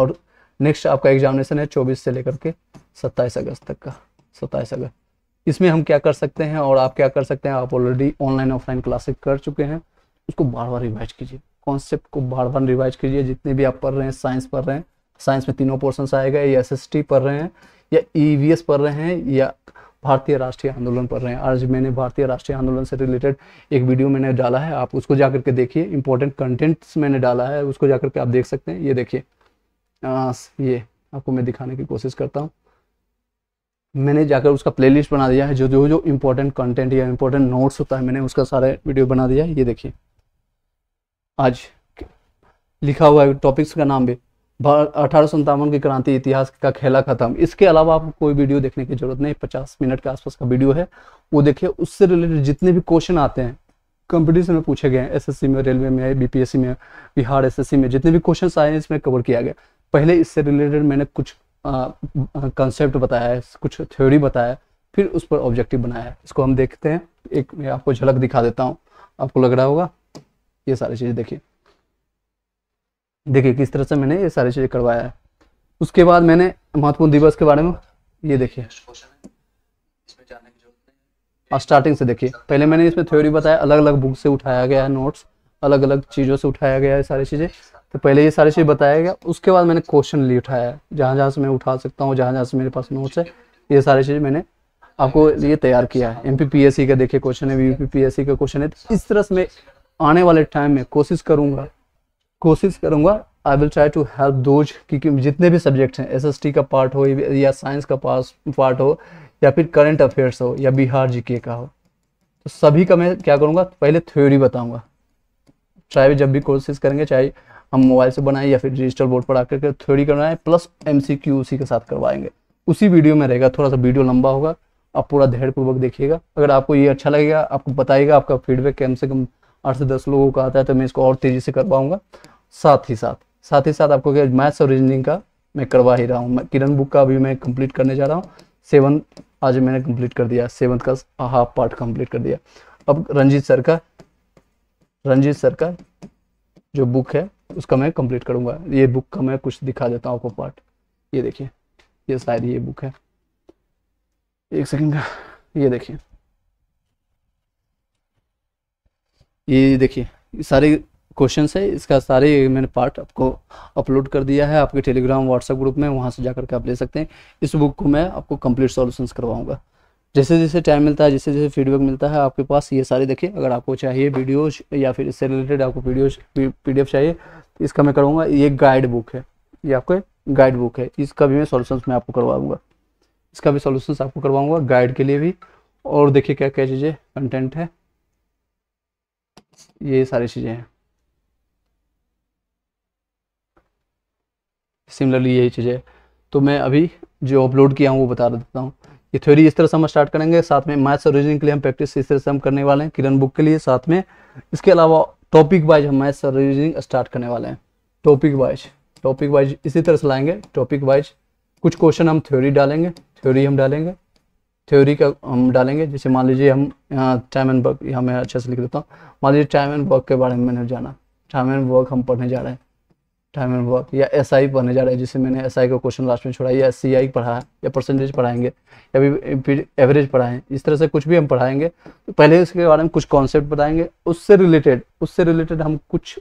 और नेक्स्ट आपका एग्जामिनेशन है चौबीस से लेकर के सत्ताईस अगस्त तक का सत्ताईस अगस्त इसमें हम क्या कर सकते हैं और आप क्या कर सकते हैं आप ऑलरेडी ऑनलाइन ऑफलाइन क्लासेस कर चुके हैं उसको बार बार रिवाइज कीजिए कॉन्सेप्ट को बार बार रिवाइज कीजिए जितने भी आप पढ़ रहे हैं साइंस पढ़ रहे हैं साइंस में तीनों पोर्सन आएगा या एस पढ़ रहे हैं या ई e पढ़ रहे हैं या भारतीय राष्ट्रीय आंदोलन पढ़ रहे हैं आज मैंने भारतीय राष्ट्रीय आंदोलन से रिलेटेड एक वीडियो मैंने डाला है आप उसको जाकर के देखिए इंपॉर्टेंट कंटेंट्स मैंने डाला है उसको जाकर के आप देख सकते हैं ये देखिए हाँ, ये आपको मैं दिखाने की कोशिश करता हूँ मैंने जाकर उसका प्लेलिस्ट बना दिया है जो जो जो इम्पोर्टेंट कंटेंट या इम्पोर्टेंट नोट्स होता है मैंने उसका सारा वीडियो बना दिया है ये देखिए आज लिखा हुआ है टॉपिक्स का नाम भी अठारह की क्रांति इतिहास का खेला खत्म इसके अलावा आपको कोई वीडियो देखने की जरूरत नहीं पचास मिनट के आसपास का वीडियो है वो देखिए उससे रिलेटेड जितने भी क्वेश्चन आते हैं कंपटीशन में पूछे गए हैं एसएससी में रेलवे में बीपीएससी में बिहार एसएससी में जितने भी क्वेश्चन आए हैं इसमें कवर किया गया पहले इससे रिलेटेड मैंने कुछ कंसेप्ट बताया है कुछ थ्योरी बताया फिर उस पर ऑब्जेक्टिव बनाया है इसको हम देखते हैं एक मैं आपको झलक दिखा देता हूँ आपको लग रहा होगा ये सारी चीज़ देखिए देखिए किस तरह से मैंने ये सारी चीज़ें करवाया है उसके बाद मैंने महत्वपूर्ण दिवस के बारे में ये देखिए और स्टार्टिंग से देखिए पहले मैंने इसमें थ्योरी बताया अलग अलग बुक से उठाया गया है नोट्स अलग अलग चीज़ों से उठाया गया है सारी चीज़ें तो पहले ये सारी चीज़ बताया गया उसके बाद मैंने क्वेश्चन लिए उठाया है जहाँ जहाँ से मैं उठा सकता हूँ जहाँ जहाँ से मेरे पास नोट्स है ये सारी चीज़ मैंने आपको लिए तैयार किया है एम का देखिए क्वेश्चन है यू का क्वेश्चन है तो इस तरह से मैं आने वाले टाइम में कोशिश करूंगा कोशिश करूंगा I will try to help those क्योंकि जितने भी सब्जेक्ट हैं एसएसटी का पार्ट हो या साइंस का पास पार्ट हो या फिर करंट अफेयर्स हो या बिहार जीके का हो तो सभी का मैं क्या करूंगा पहले थ्योरी बताऊंगा चाहे जब भी कोशिश करेंगे चाहे हम मोबाइल से बनाएं या फिर डिजिटल बोर्ड पर आकर के थ्योरी करवाएं प्लस एम उसी के साथ करवाएंगे उसी वीडियो में रहेगा थोड़ा सा वीडियो लंबा होगा आप पूरा धैर्यपूर्वक देखिएगा अगर आपको ये अच्छा लगेगा आपको बताइएगा आपका फीडबैक कम से कम आठ से दस लोगों का आता है तो मैं इसको और तेज़ी से करवाऊंगा साथ ही साथ साथ ही साथ आपको मैथ्स और रीजनिंग का मैं करवा ही रहा हूँ किरण बुक का अभी मैं कंप्लीट करने जा रहा हूँ सेवन आज मैंने कंप्लीट कर दिया सेवन का हाफ पार्ट कंप्लीट कर दिया अब रंजीत सर का रंजीत सर का जो बुक है उसका मैं कंप्लीट करूंगा ये बुक का मैं कुछ दिखा देता हूँ आपको पार्ट ये देखिए ये शायद ये बुक है एक सेकेंड का ये देखिए ये देखिए सारे क्वेश्चन है इसका सारे मैंने पार्ट आपको अपलोड कर दिया है आपके टेलीग्राम व्हाट्सएप ग्रुप में वहाँ से जाकर के आप ले सकते हैं इस बुक को मैं आपको कंप्लीट सॉल्यूशंस करवाऊंगा जैसे जैसे टाइम मिलता है जैसे जैसे फीडबैक मिलता है आपके पास ये सारे देखिए अगर आपको चाहिए वीडियोज या फिर इससे रिलेटेड आपको वीडियोज पी चाहिए इसका मैं करूँगा ये गाइड बुक है ये आपको गाइड बुक है इसका भी मैं सोल्यूशन मैं आपको करवाऊँगा इसका भी सोल्यूशन आपको करवाऊंगा गाइड के लिए भी और देखिए क्या क्या चीज़ें कंटेंट है ये सारी चीज़ें हैं सिमिलरली यही चीज़ें तो मैं अभी जो अपलोड किया हूँ वो बता देता हूँ ये थ्योरी इस तरह से हम स्टार्ट करेंगे साथ में मैथ्स और रीजनिंग के लिए हम प्रैक्टिस इस तरह से हम करने वाले हैं किरण बुक के लिए साथ में इसके अलावा टॉपिक वाइज हम मैथ्स और रीजनिंग स्टार्ट करने वाले हैं टॉपिक वाइज टॉपिक वाइज इसी तरह से लाएंगे टॉपिक वाइज कुछ क्वेश्चन हम थ्योरी डालेंगे थ्योरी हम डालेंगे थ्योरी का हम डालेंगे जैसे मान लीजिए हम टाइम एंड वर्क यहाँ मैं अच्छे से लिख देता हूँ मान लीजिए टाइम एंड वर्क के बारे में मैंने जाना टाइम एंड वर्क हम पढ़ने जा रहे हैं टाइम एंड वर्क या एस आई पढ़ने जा रहे हैं जिससे मैंने एस आई का क्वेश्चन लास्ट में छोड़ा या सी आई पढ़ा है या परसेंटेज पढ़ाएंगे या फिर एवरेज पढ़ाएं इस तरह से कुछ भी हम पढ़ाएंगे तो पहले इसके बारे में कुछ कॉन्सेप्ट बताएंगे उससे रिलेटेड उससे रिलेटेड हम कुछ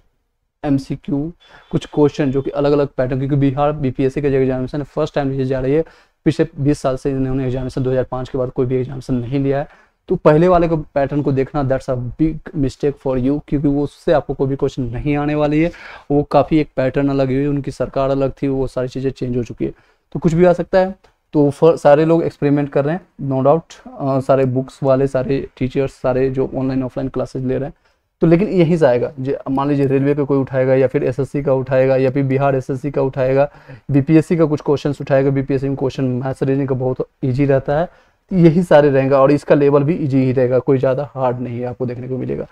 एम कुछ क्वेश्चन जो कि अलग अलग पैटर्न क्योंकि Bihar B P S C का जो एग्जामिनेशन फर्स्ट टाइम जा रही है पिछले 20 साल से इन्होंने एग्जामिनेशन 2005 के बाद कोई भी एग्जामिनेशन नहीं लिया है तो पहले वाले को पैटर्न को देखना that's a big mistake for you क्योंकि वो उससे आपको कोई भी क्वेश्चन नहीं आने वाली है वो काफ़ी एक पैटर्न अलग हुई उनकी सरकार अलग थी वो सारी चीज़ें चेंज हो चुकी है तो कुछ भी आ सकता है तो सारे लोग एक्सपेरिमेंट कर रहे हैं नो no डाउट सारे बुक्स वाले सारे टीचर्स सारे जो ऑनलाइन ऑफलाइन क्लासेज ले रहे हैं तो लेकिन यहीं से आएगा मान लीजिए रेलवे का कोई उठाएगा या फिर एसएससी का उठाएगा या फिर बिहार एसएससी का उठाएगा बीपीएससी का कुछ क्वेश्चन उठाएगा बीपीएससी में क्वेश्चन मैथ्स रीजनिंग का बहुत ईजी रहता है तो यही सारे रहेगा और इसका लेवल भी ईजी ही रहेगा कोई ज़्यादा हार्ड नहीं है आपको देखने को मिलेगा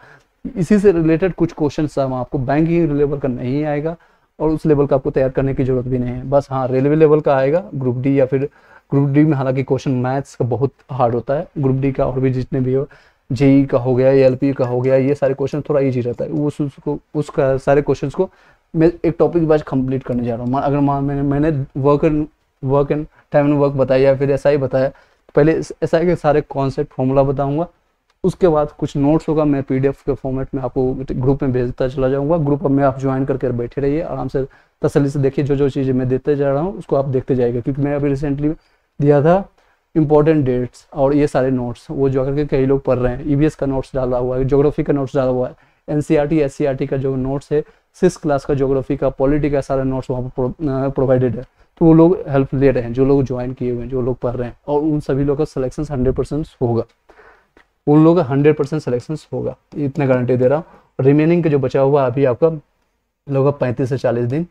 इसी से रिलेटेड कुछ क्वेश्चन हम आपको बैंकिंग लेवल का नहीं आएगा और उस लेवल का आपको तैयार करने की जरूरत भी नहीं है बस हाँ रेलवे लेवल का आएगा ग्रुप डी या फिर ग्रुप डी में हालांकि क्वेश्चन मैथ्स का बहुत हार्ड होता है ग्रुप डी का और भी जितने भी हो जेई e e का हो गया एल e का हो गया ये सारे क्वेश्चन थोड़ा ईजी रहता है उस उसको उसका सारे क्वेश्चन को मैं एक टॉपिक के बाद कंप्लीट करने जा रहा हूँ अगर मान मैंने मैंने work and work and time and work बताया या फिर ऐसा ही बताया तो पहले ऐसा के सारे कॉन्सेप्ट फॉर्मूला बताऊंगा उसके बाद कुछ नोट्स होगा मैं पीडीएफ के फॉर्मेट में आपको ग्रुप में भेजता चला जाऊंगा ग्रुप में आप ज्वाइन करके बैठे रहिए आराम से तसली से देखिए जो जो चीज़ें मैं देते जा रहा हूँ उसको आप देखते जाएगा क्योंकि मैं अभी रिसेंटली दिया था इंपॉर्टेंट डेट्स और ये सारे नोट्स वो जो करके कई लोग पढ़ रहे हैं ई e का नोट्स डाला हुआ है जोग्राफी का नोट्स डाला हुआ है एन सी e e का जो नोट्स है सिक्स क्लास का जोग्राफी का पॉलिटी का सारे नोट्स वहाँ पर प्रोवाइडेड है तो वो लोग हेल्प ले रहे हैं जो लोग ज्वाइन किए हुए हैं जो लोग पढ़ रहे हैं और उन सभी लोग का सलेक्शन हंड्रेड परसेंट होगा उन लोग का हंड्रेड परसेंट सलेक्शन होगा इतना गारंटी दे रहा हूँ रिमेनिंग का जो बचा हुआ अभी आपका लोग पैंतीस से चालीस दिन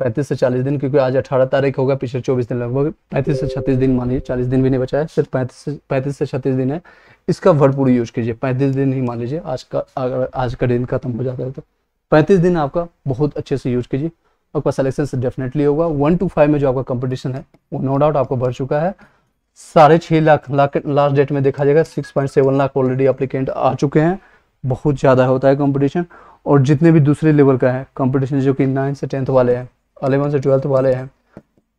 पैंतीस से चालीस दिन क्योंकि आज अठारह तारीख होगा पिछले चौबीस दिन लगभग पैंतीस से छत्तीस दिन मानिए चालीस दिन भी नहीं बचा है सिर्फ पैंतीस से पैंतीस से छत्तीस दिन है इसका भरपूर यूज कीजिए पैंतीस दिन ही मान लीजिए आज का अगर आज का दिन खत्म हो जाता है तो पैंतीस दिन आपका बहुत अच्छे से यूज कीजिए आपका सिलेक्शन डेफिनेटली होगा वन टू फाइव में जो आपका कंपटीशन है वो नो डाउट आपको भर चुका है साढ़े छः लाख लाख लास्ट डेट में देखा जाएगा six point seven lakh already applicant आ चुके हैं बहुत ज़्यादा होता है कंपटीशन और जितने भी दूसरे लेवल का है कंपटीशन जो कि नाइन्थ से टेंथ वाले हैं अलेवन से ट्वेल्थ वाले हैं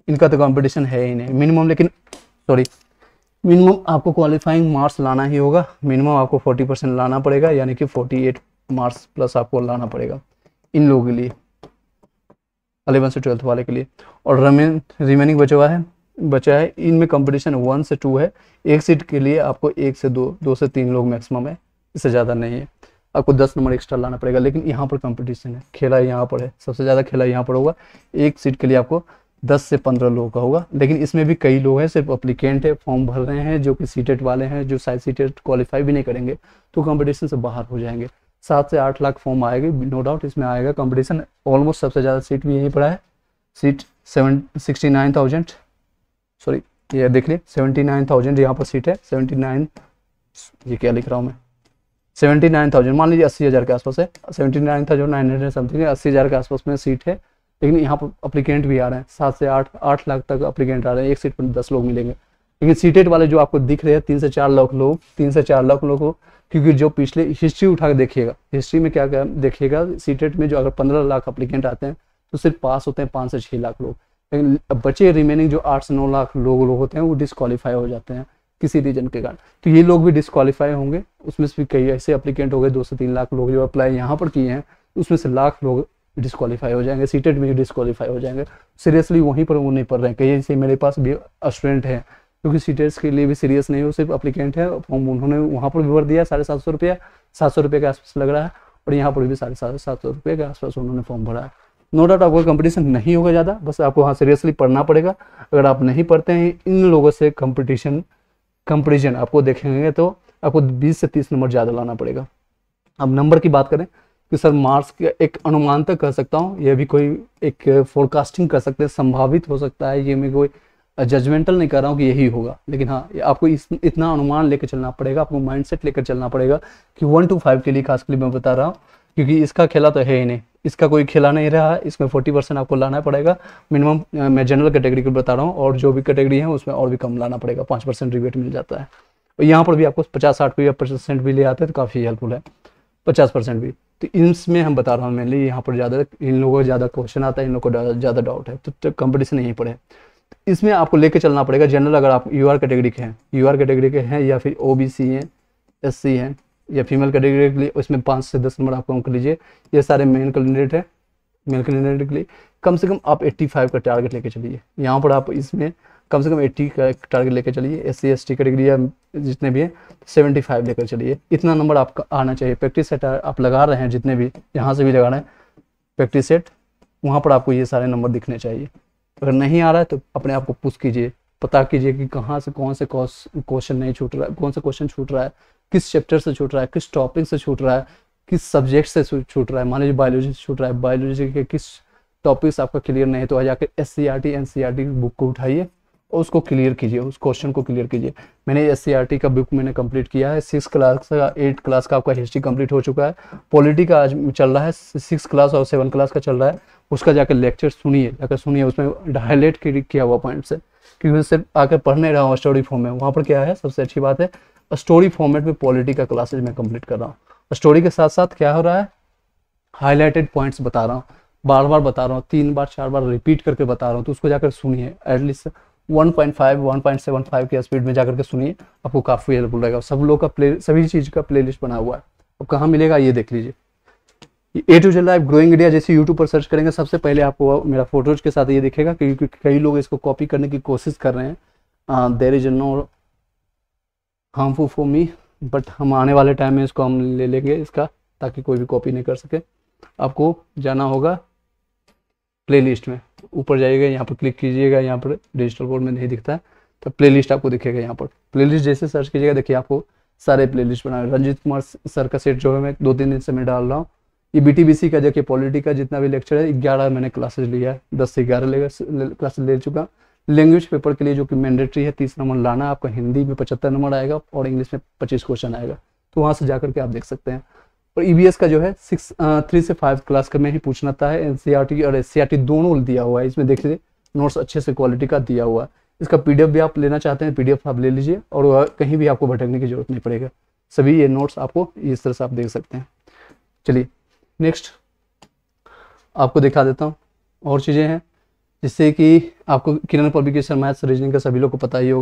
इनका तो कंपटीशन है ही नहीं मिनिमम लेकिन सॉरी मिनिमम आपको क्वालिफाइंग मार्क्स लाना ही होगा मिनिमम आपको फोर्टी परसेंट लाना पड़ेगा यानी कि फोर्टी एट मार्क्स प्लस आपको लाना पड़ेगा इन लोगों के लिए अलेवन से ट्वेल्थ वाले के लिए और रमेन रिमेनिंग बचा हुआ है बचा है इनमें कंपटीशन वन से टू है एक सीट के लिए आपको एक से दो दो से तीन लोग मैक्सिमम है इससे ज़्यादा नहीं है आपको दस नंबर एक्स्ट्रा लाना पड़ेगा लेकिन यहाँ पर कंपटीशन है खेला यहाँ पर है सबसे ज़्यादा खेला यहाँ पर होगा एक सीट के लिए आपको दस से पंद्रह लोगों का होगा लेकिन इसमें भी कई लोग हैं सिर्फ अप्लीकेंट है फॉर्म भर रहे हैं जो कि सीटेट वाले हैं जो शायद सीटेट क्वालिफाई भी नहीं करेंगे तो कंपटीशन से बाहर हो जाएंगे सात से आठ लाख फॉर्म आएगी नो डाउट इसमें आएगा कंपटीशन ऑलमोस्ट सबसे ज़्यादा सीट भी यहीं पर है seat seven sixty nine thousand sorry ये देख लिए सेवेंटी नाइन थाउजेंड यहाँ पर सीट है सेवेंटी नाइन ये क्या लिख रहा हूँ मैं सेवेंटी नाइन थाउजेंड मान लीजिए अस्सी हज़ार के आसपास है seventy nine thousand nine hundred something अस्सी हज़ार के आसपास में सीट है लेकिन यहाँ पर अप्लीकेंट भी आ रहे हैं सात से आठ आठ लाख तक अप्लीकेंट आ रहे हैं एक सीट पर दस लोग मिलेंगे लेकिन सीटेट वाले जो आपको दिख रहे हैं तीन से चार लाख लोग तीन से चार लाख लोग क्योंकि जो पिछले हिस्ट्री उठा के देखिएगा हिस्ट्री में क्या क्या देखिएगा सीटेट में जो अगर पंद्रह लाख अप्लीकेंट आते हैं तो सिर्फ पास होते हैं पाँच से छः लाख लोग लेकिन बचे रिमेनिंग जो आठ से नौ लाख लोग होते हैं वो डिसक्वालीफाई हो जाते हैं किसी रीजन के कारण तो ये लोग भी डिस्कालीफाई होंगे उसमें से भी कई ऐसे अप्लीकेंट हो गए दो से तीन लाख लोग जो अप्लाई यहाँ पर किए हैं उसमें से लाख लोग डिस्कालीफाई हो जाएंगे सीटेड भी डिस्कालीफाई हो जाएंगे सीरियसली वहीं पर वो नहीं पढ़ रहे हैं कहीं ऐसे मेरे पास भी स्टूडेंट हैं क्योंकि सीटेट्स के लिए भी सीरियस नहीं हो सिर्फ अप्लीकेंट है फॉर्म उन्होंने वहाँ पर भी भर दिया साढ़े सात सौ रुपया सात सौ रुपये के आसपास लग रहा है और यहाँ पर भी साढ़े सात सात सौ रुपये के आसपास उन्होंने फॉर्म भरा है नो डाउट आपको कंपटीशन नहीं होगा ज़्यादा बस आपको वहाँ सीरियसली पढ़ना पड़ेगा अगर आप नहीं पढ़ते हैं इन लोगों से कंपटीशन कंपेरिजन आपको देखेंगे तो आपको 20 से 30 नंबर ज़्यादा लाना पड़ेगा अब नंबर की बात करें कि सर मार्क्स का एक अनुमान तक कर सकता हूँ यह भी कोई एक फोरकास्टिंग कर सकते हैं संभावित हो सकता है ये मैं कोई जजमेंटल नहीं कर रहा हूँ कि यही होगा लेकिन हाँ आपको इस इतना अनुमान लेकर चलना पड़ेगा आपको माइंडसेट लेकर चलना पड़ेगा कि वन टू फाइव के लिए खास के लिए मैं बता रहा हूँ क्योंकि इसका खेला तो है ही नहीं इसका कोई खेला नहीं रहा इसमें फोर्टी परसेंट आपको लाना पड़ेगा मिनिमम मैं जनरल कैटेगरी को बता रहा हूँ और जो भी कैटेगरी है उसमें और भी कम लाना पड़ेगा पाँच परसेंट रिबेट मिल जाता है और यहाँ पर भी आपको पचास साठ या परसेंट भी ले आते हैं तो काफ़ी हेल्पफुल है पचास परसेंट भी तो इसमें हम बता रहा हूँ मेनली यहाँ पर ज़्यादा इन लोगों को ज़्यादा क्वेश्चन आता है इन लोगों को ज़्यादा डाउट है तो कंपटीशन तो यहीं पड़े तो इसमें आपको लेके चलना पड़ेगा जनरल अगर आप यू आर कैटेगरी के हैं यू आर कैटेगरी के हैं या फिर ओ बी सी हैं एस सी हैं या फीमेल कैटेगरी के लिए उसमें पाँच से दस नंबर आप कर लीजिए ये सारे मेन कैंडिडेट है मेल कैंडिडेट के लिए कम से कम आप 85 का टारगेट लेके चलिए यहाँ पर आप इसमें कम से कम 80 का टारगेट लेकर चलिए S C S T category या जितने भी हैं 75 लेकर चलिए इतना नंबर आपका आना चाहिए प्रैक्टिस सेट आप लगा रहे हैं जितने भी यहाँ से भी लगा रहे हैं प्रैक्टिस सेट वहाँ पर आपको ये सारे नंबर दिखने चाहिए अगर नहीं आ रहा है तो अपने आप को पुश कीजिए पता कीजिए कि कहाँ से कौन से क्वेश्चन नहीं छूट रहा है कौन सा क्वेश्चन छूट रहा है किस चैप्टर से छूट रहा है किस टॉपिक से छूट रहा है किस सब्जेक्ट से छूट रहा है मान लीजिए बायोलॉजी से छूट रहा है बायोलॉजी के किस टॉपिक्स आपका क्लियर नहीं है तो जाकर S C R T N C R T book को उठाइए और उसको क्लियर कीजिए उस क्वेश्चन को क्लियर कीजिए मैंने एस सी आर टी का बुक मैंने कंप्लीट किया है सिक्स क्लास का एट क्लास का आपका हिस्ट्री कंप्लीट हो चुका है पॉलिटी का आज चल रहा है सिक्स क्लास और सेवन क्लास का चल रहा है उसका जाकर लेक्चर सुनिए जाकर सुनिए उसमें हाईलाइट किया हुआ पॉइंट से क्योंकि सिर्फ आकर पढ़ने रहा हूँ स्टोरी फॉर्म में वहाँ पर क्या है सबसे अच्छी बात है स्टोरी फॉर्मेट में पॉलिटी का क्लासेज मैं कंप्लीट कर रहा हूँ स्टोरी के साथ साथ क्या हो रहा है हाईलाइटेड पॉइंट्स बता रहा हूँ बार बार बता रहा हूँ तीन बार चार बार रिपीट करके बता रहा हूँ तो उसको जाकर सुनिए एटलीस्ट 1.5 1.75 की स्पीड में जाकर के सुनिए आपको काफ़ी हेल्पफुल रहेगा सब लोग का प्ले सभी चीज़ का प्लेलिस्ट बना हुआ है अब कहाँ मिलेगा ये देख लीजिए A to Z life growing India जैसे यूट्यूब पर सर्च करेंगे सबसे पहले आपको मेरा फोटोज के साथ ये दिखेगा क्योंकि कई लोग इसको कॉपी करने की कोशिश कर रहे हैं there is no harmful for me but हम आने वाले टाइम में इसको हम ले लेंगे इसका ताकि कोई भी कॉपी नहीं कर सके आपको जाना होगा प्लेलिस्ट में ऊपर जाइएगा यहाँ पर क्लिक कीजिएगा यहाँ पर डिजिटल बोर्ड में नहीं दिखता है तो प्लेलिस्ट आपको दिखेगा यहाँ पर प्लेलिस्ट जैसे सर्च कीजिएगा देखिए आपको सारे प्लेलिस्ट बनाए रंजीत कुमार सर का सेट जो है मैं दो तीन दिन से मैं डाल रहा हूँ ये सी का कि पॉलिटी का जितना भी लेक्चर है ग्यारह मैंने क्लासेज लिया है दस से ग्यारह क्लासेज ले चुका लैंग्वेज पेपर के लिए जो कि मैंडेटरी है तीस नंबर लाना आपका हिंदी में पचहत्तर नंबर आएगा और इंग्लिश में पच्चीस क्वेश्चन आएगा तो वहाँ से जाकर के आप देख सकते हैं और ई e का जो है सिक्स थ्री से फाइव क्लास का में ही पूछना था है एन e और एस e दोनों दिया हुआ है इसमें देख लीजिए नोट्स अच्छे से क्वालिटी का दिया हुआ है इसका पीडीएफ भी आप लेना चाहते हैं पीडीएफ आप ले लीजिए और कहीं भी आपको भटकने की जरूरत नहीं पड़ेगा सभी ये नोट्स आपको इस तरह से आप देख सकते हैं चलिए नेक्स्ट आपको दिखा देता हूँ और चीज़ें हैं जिससे कि आपको किरण पब्लिकेशन मैथ्स रीजनिंग का सभी लोग को पता ही होगा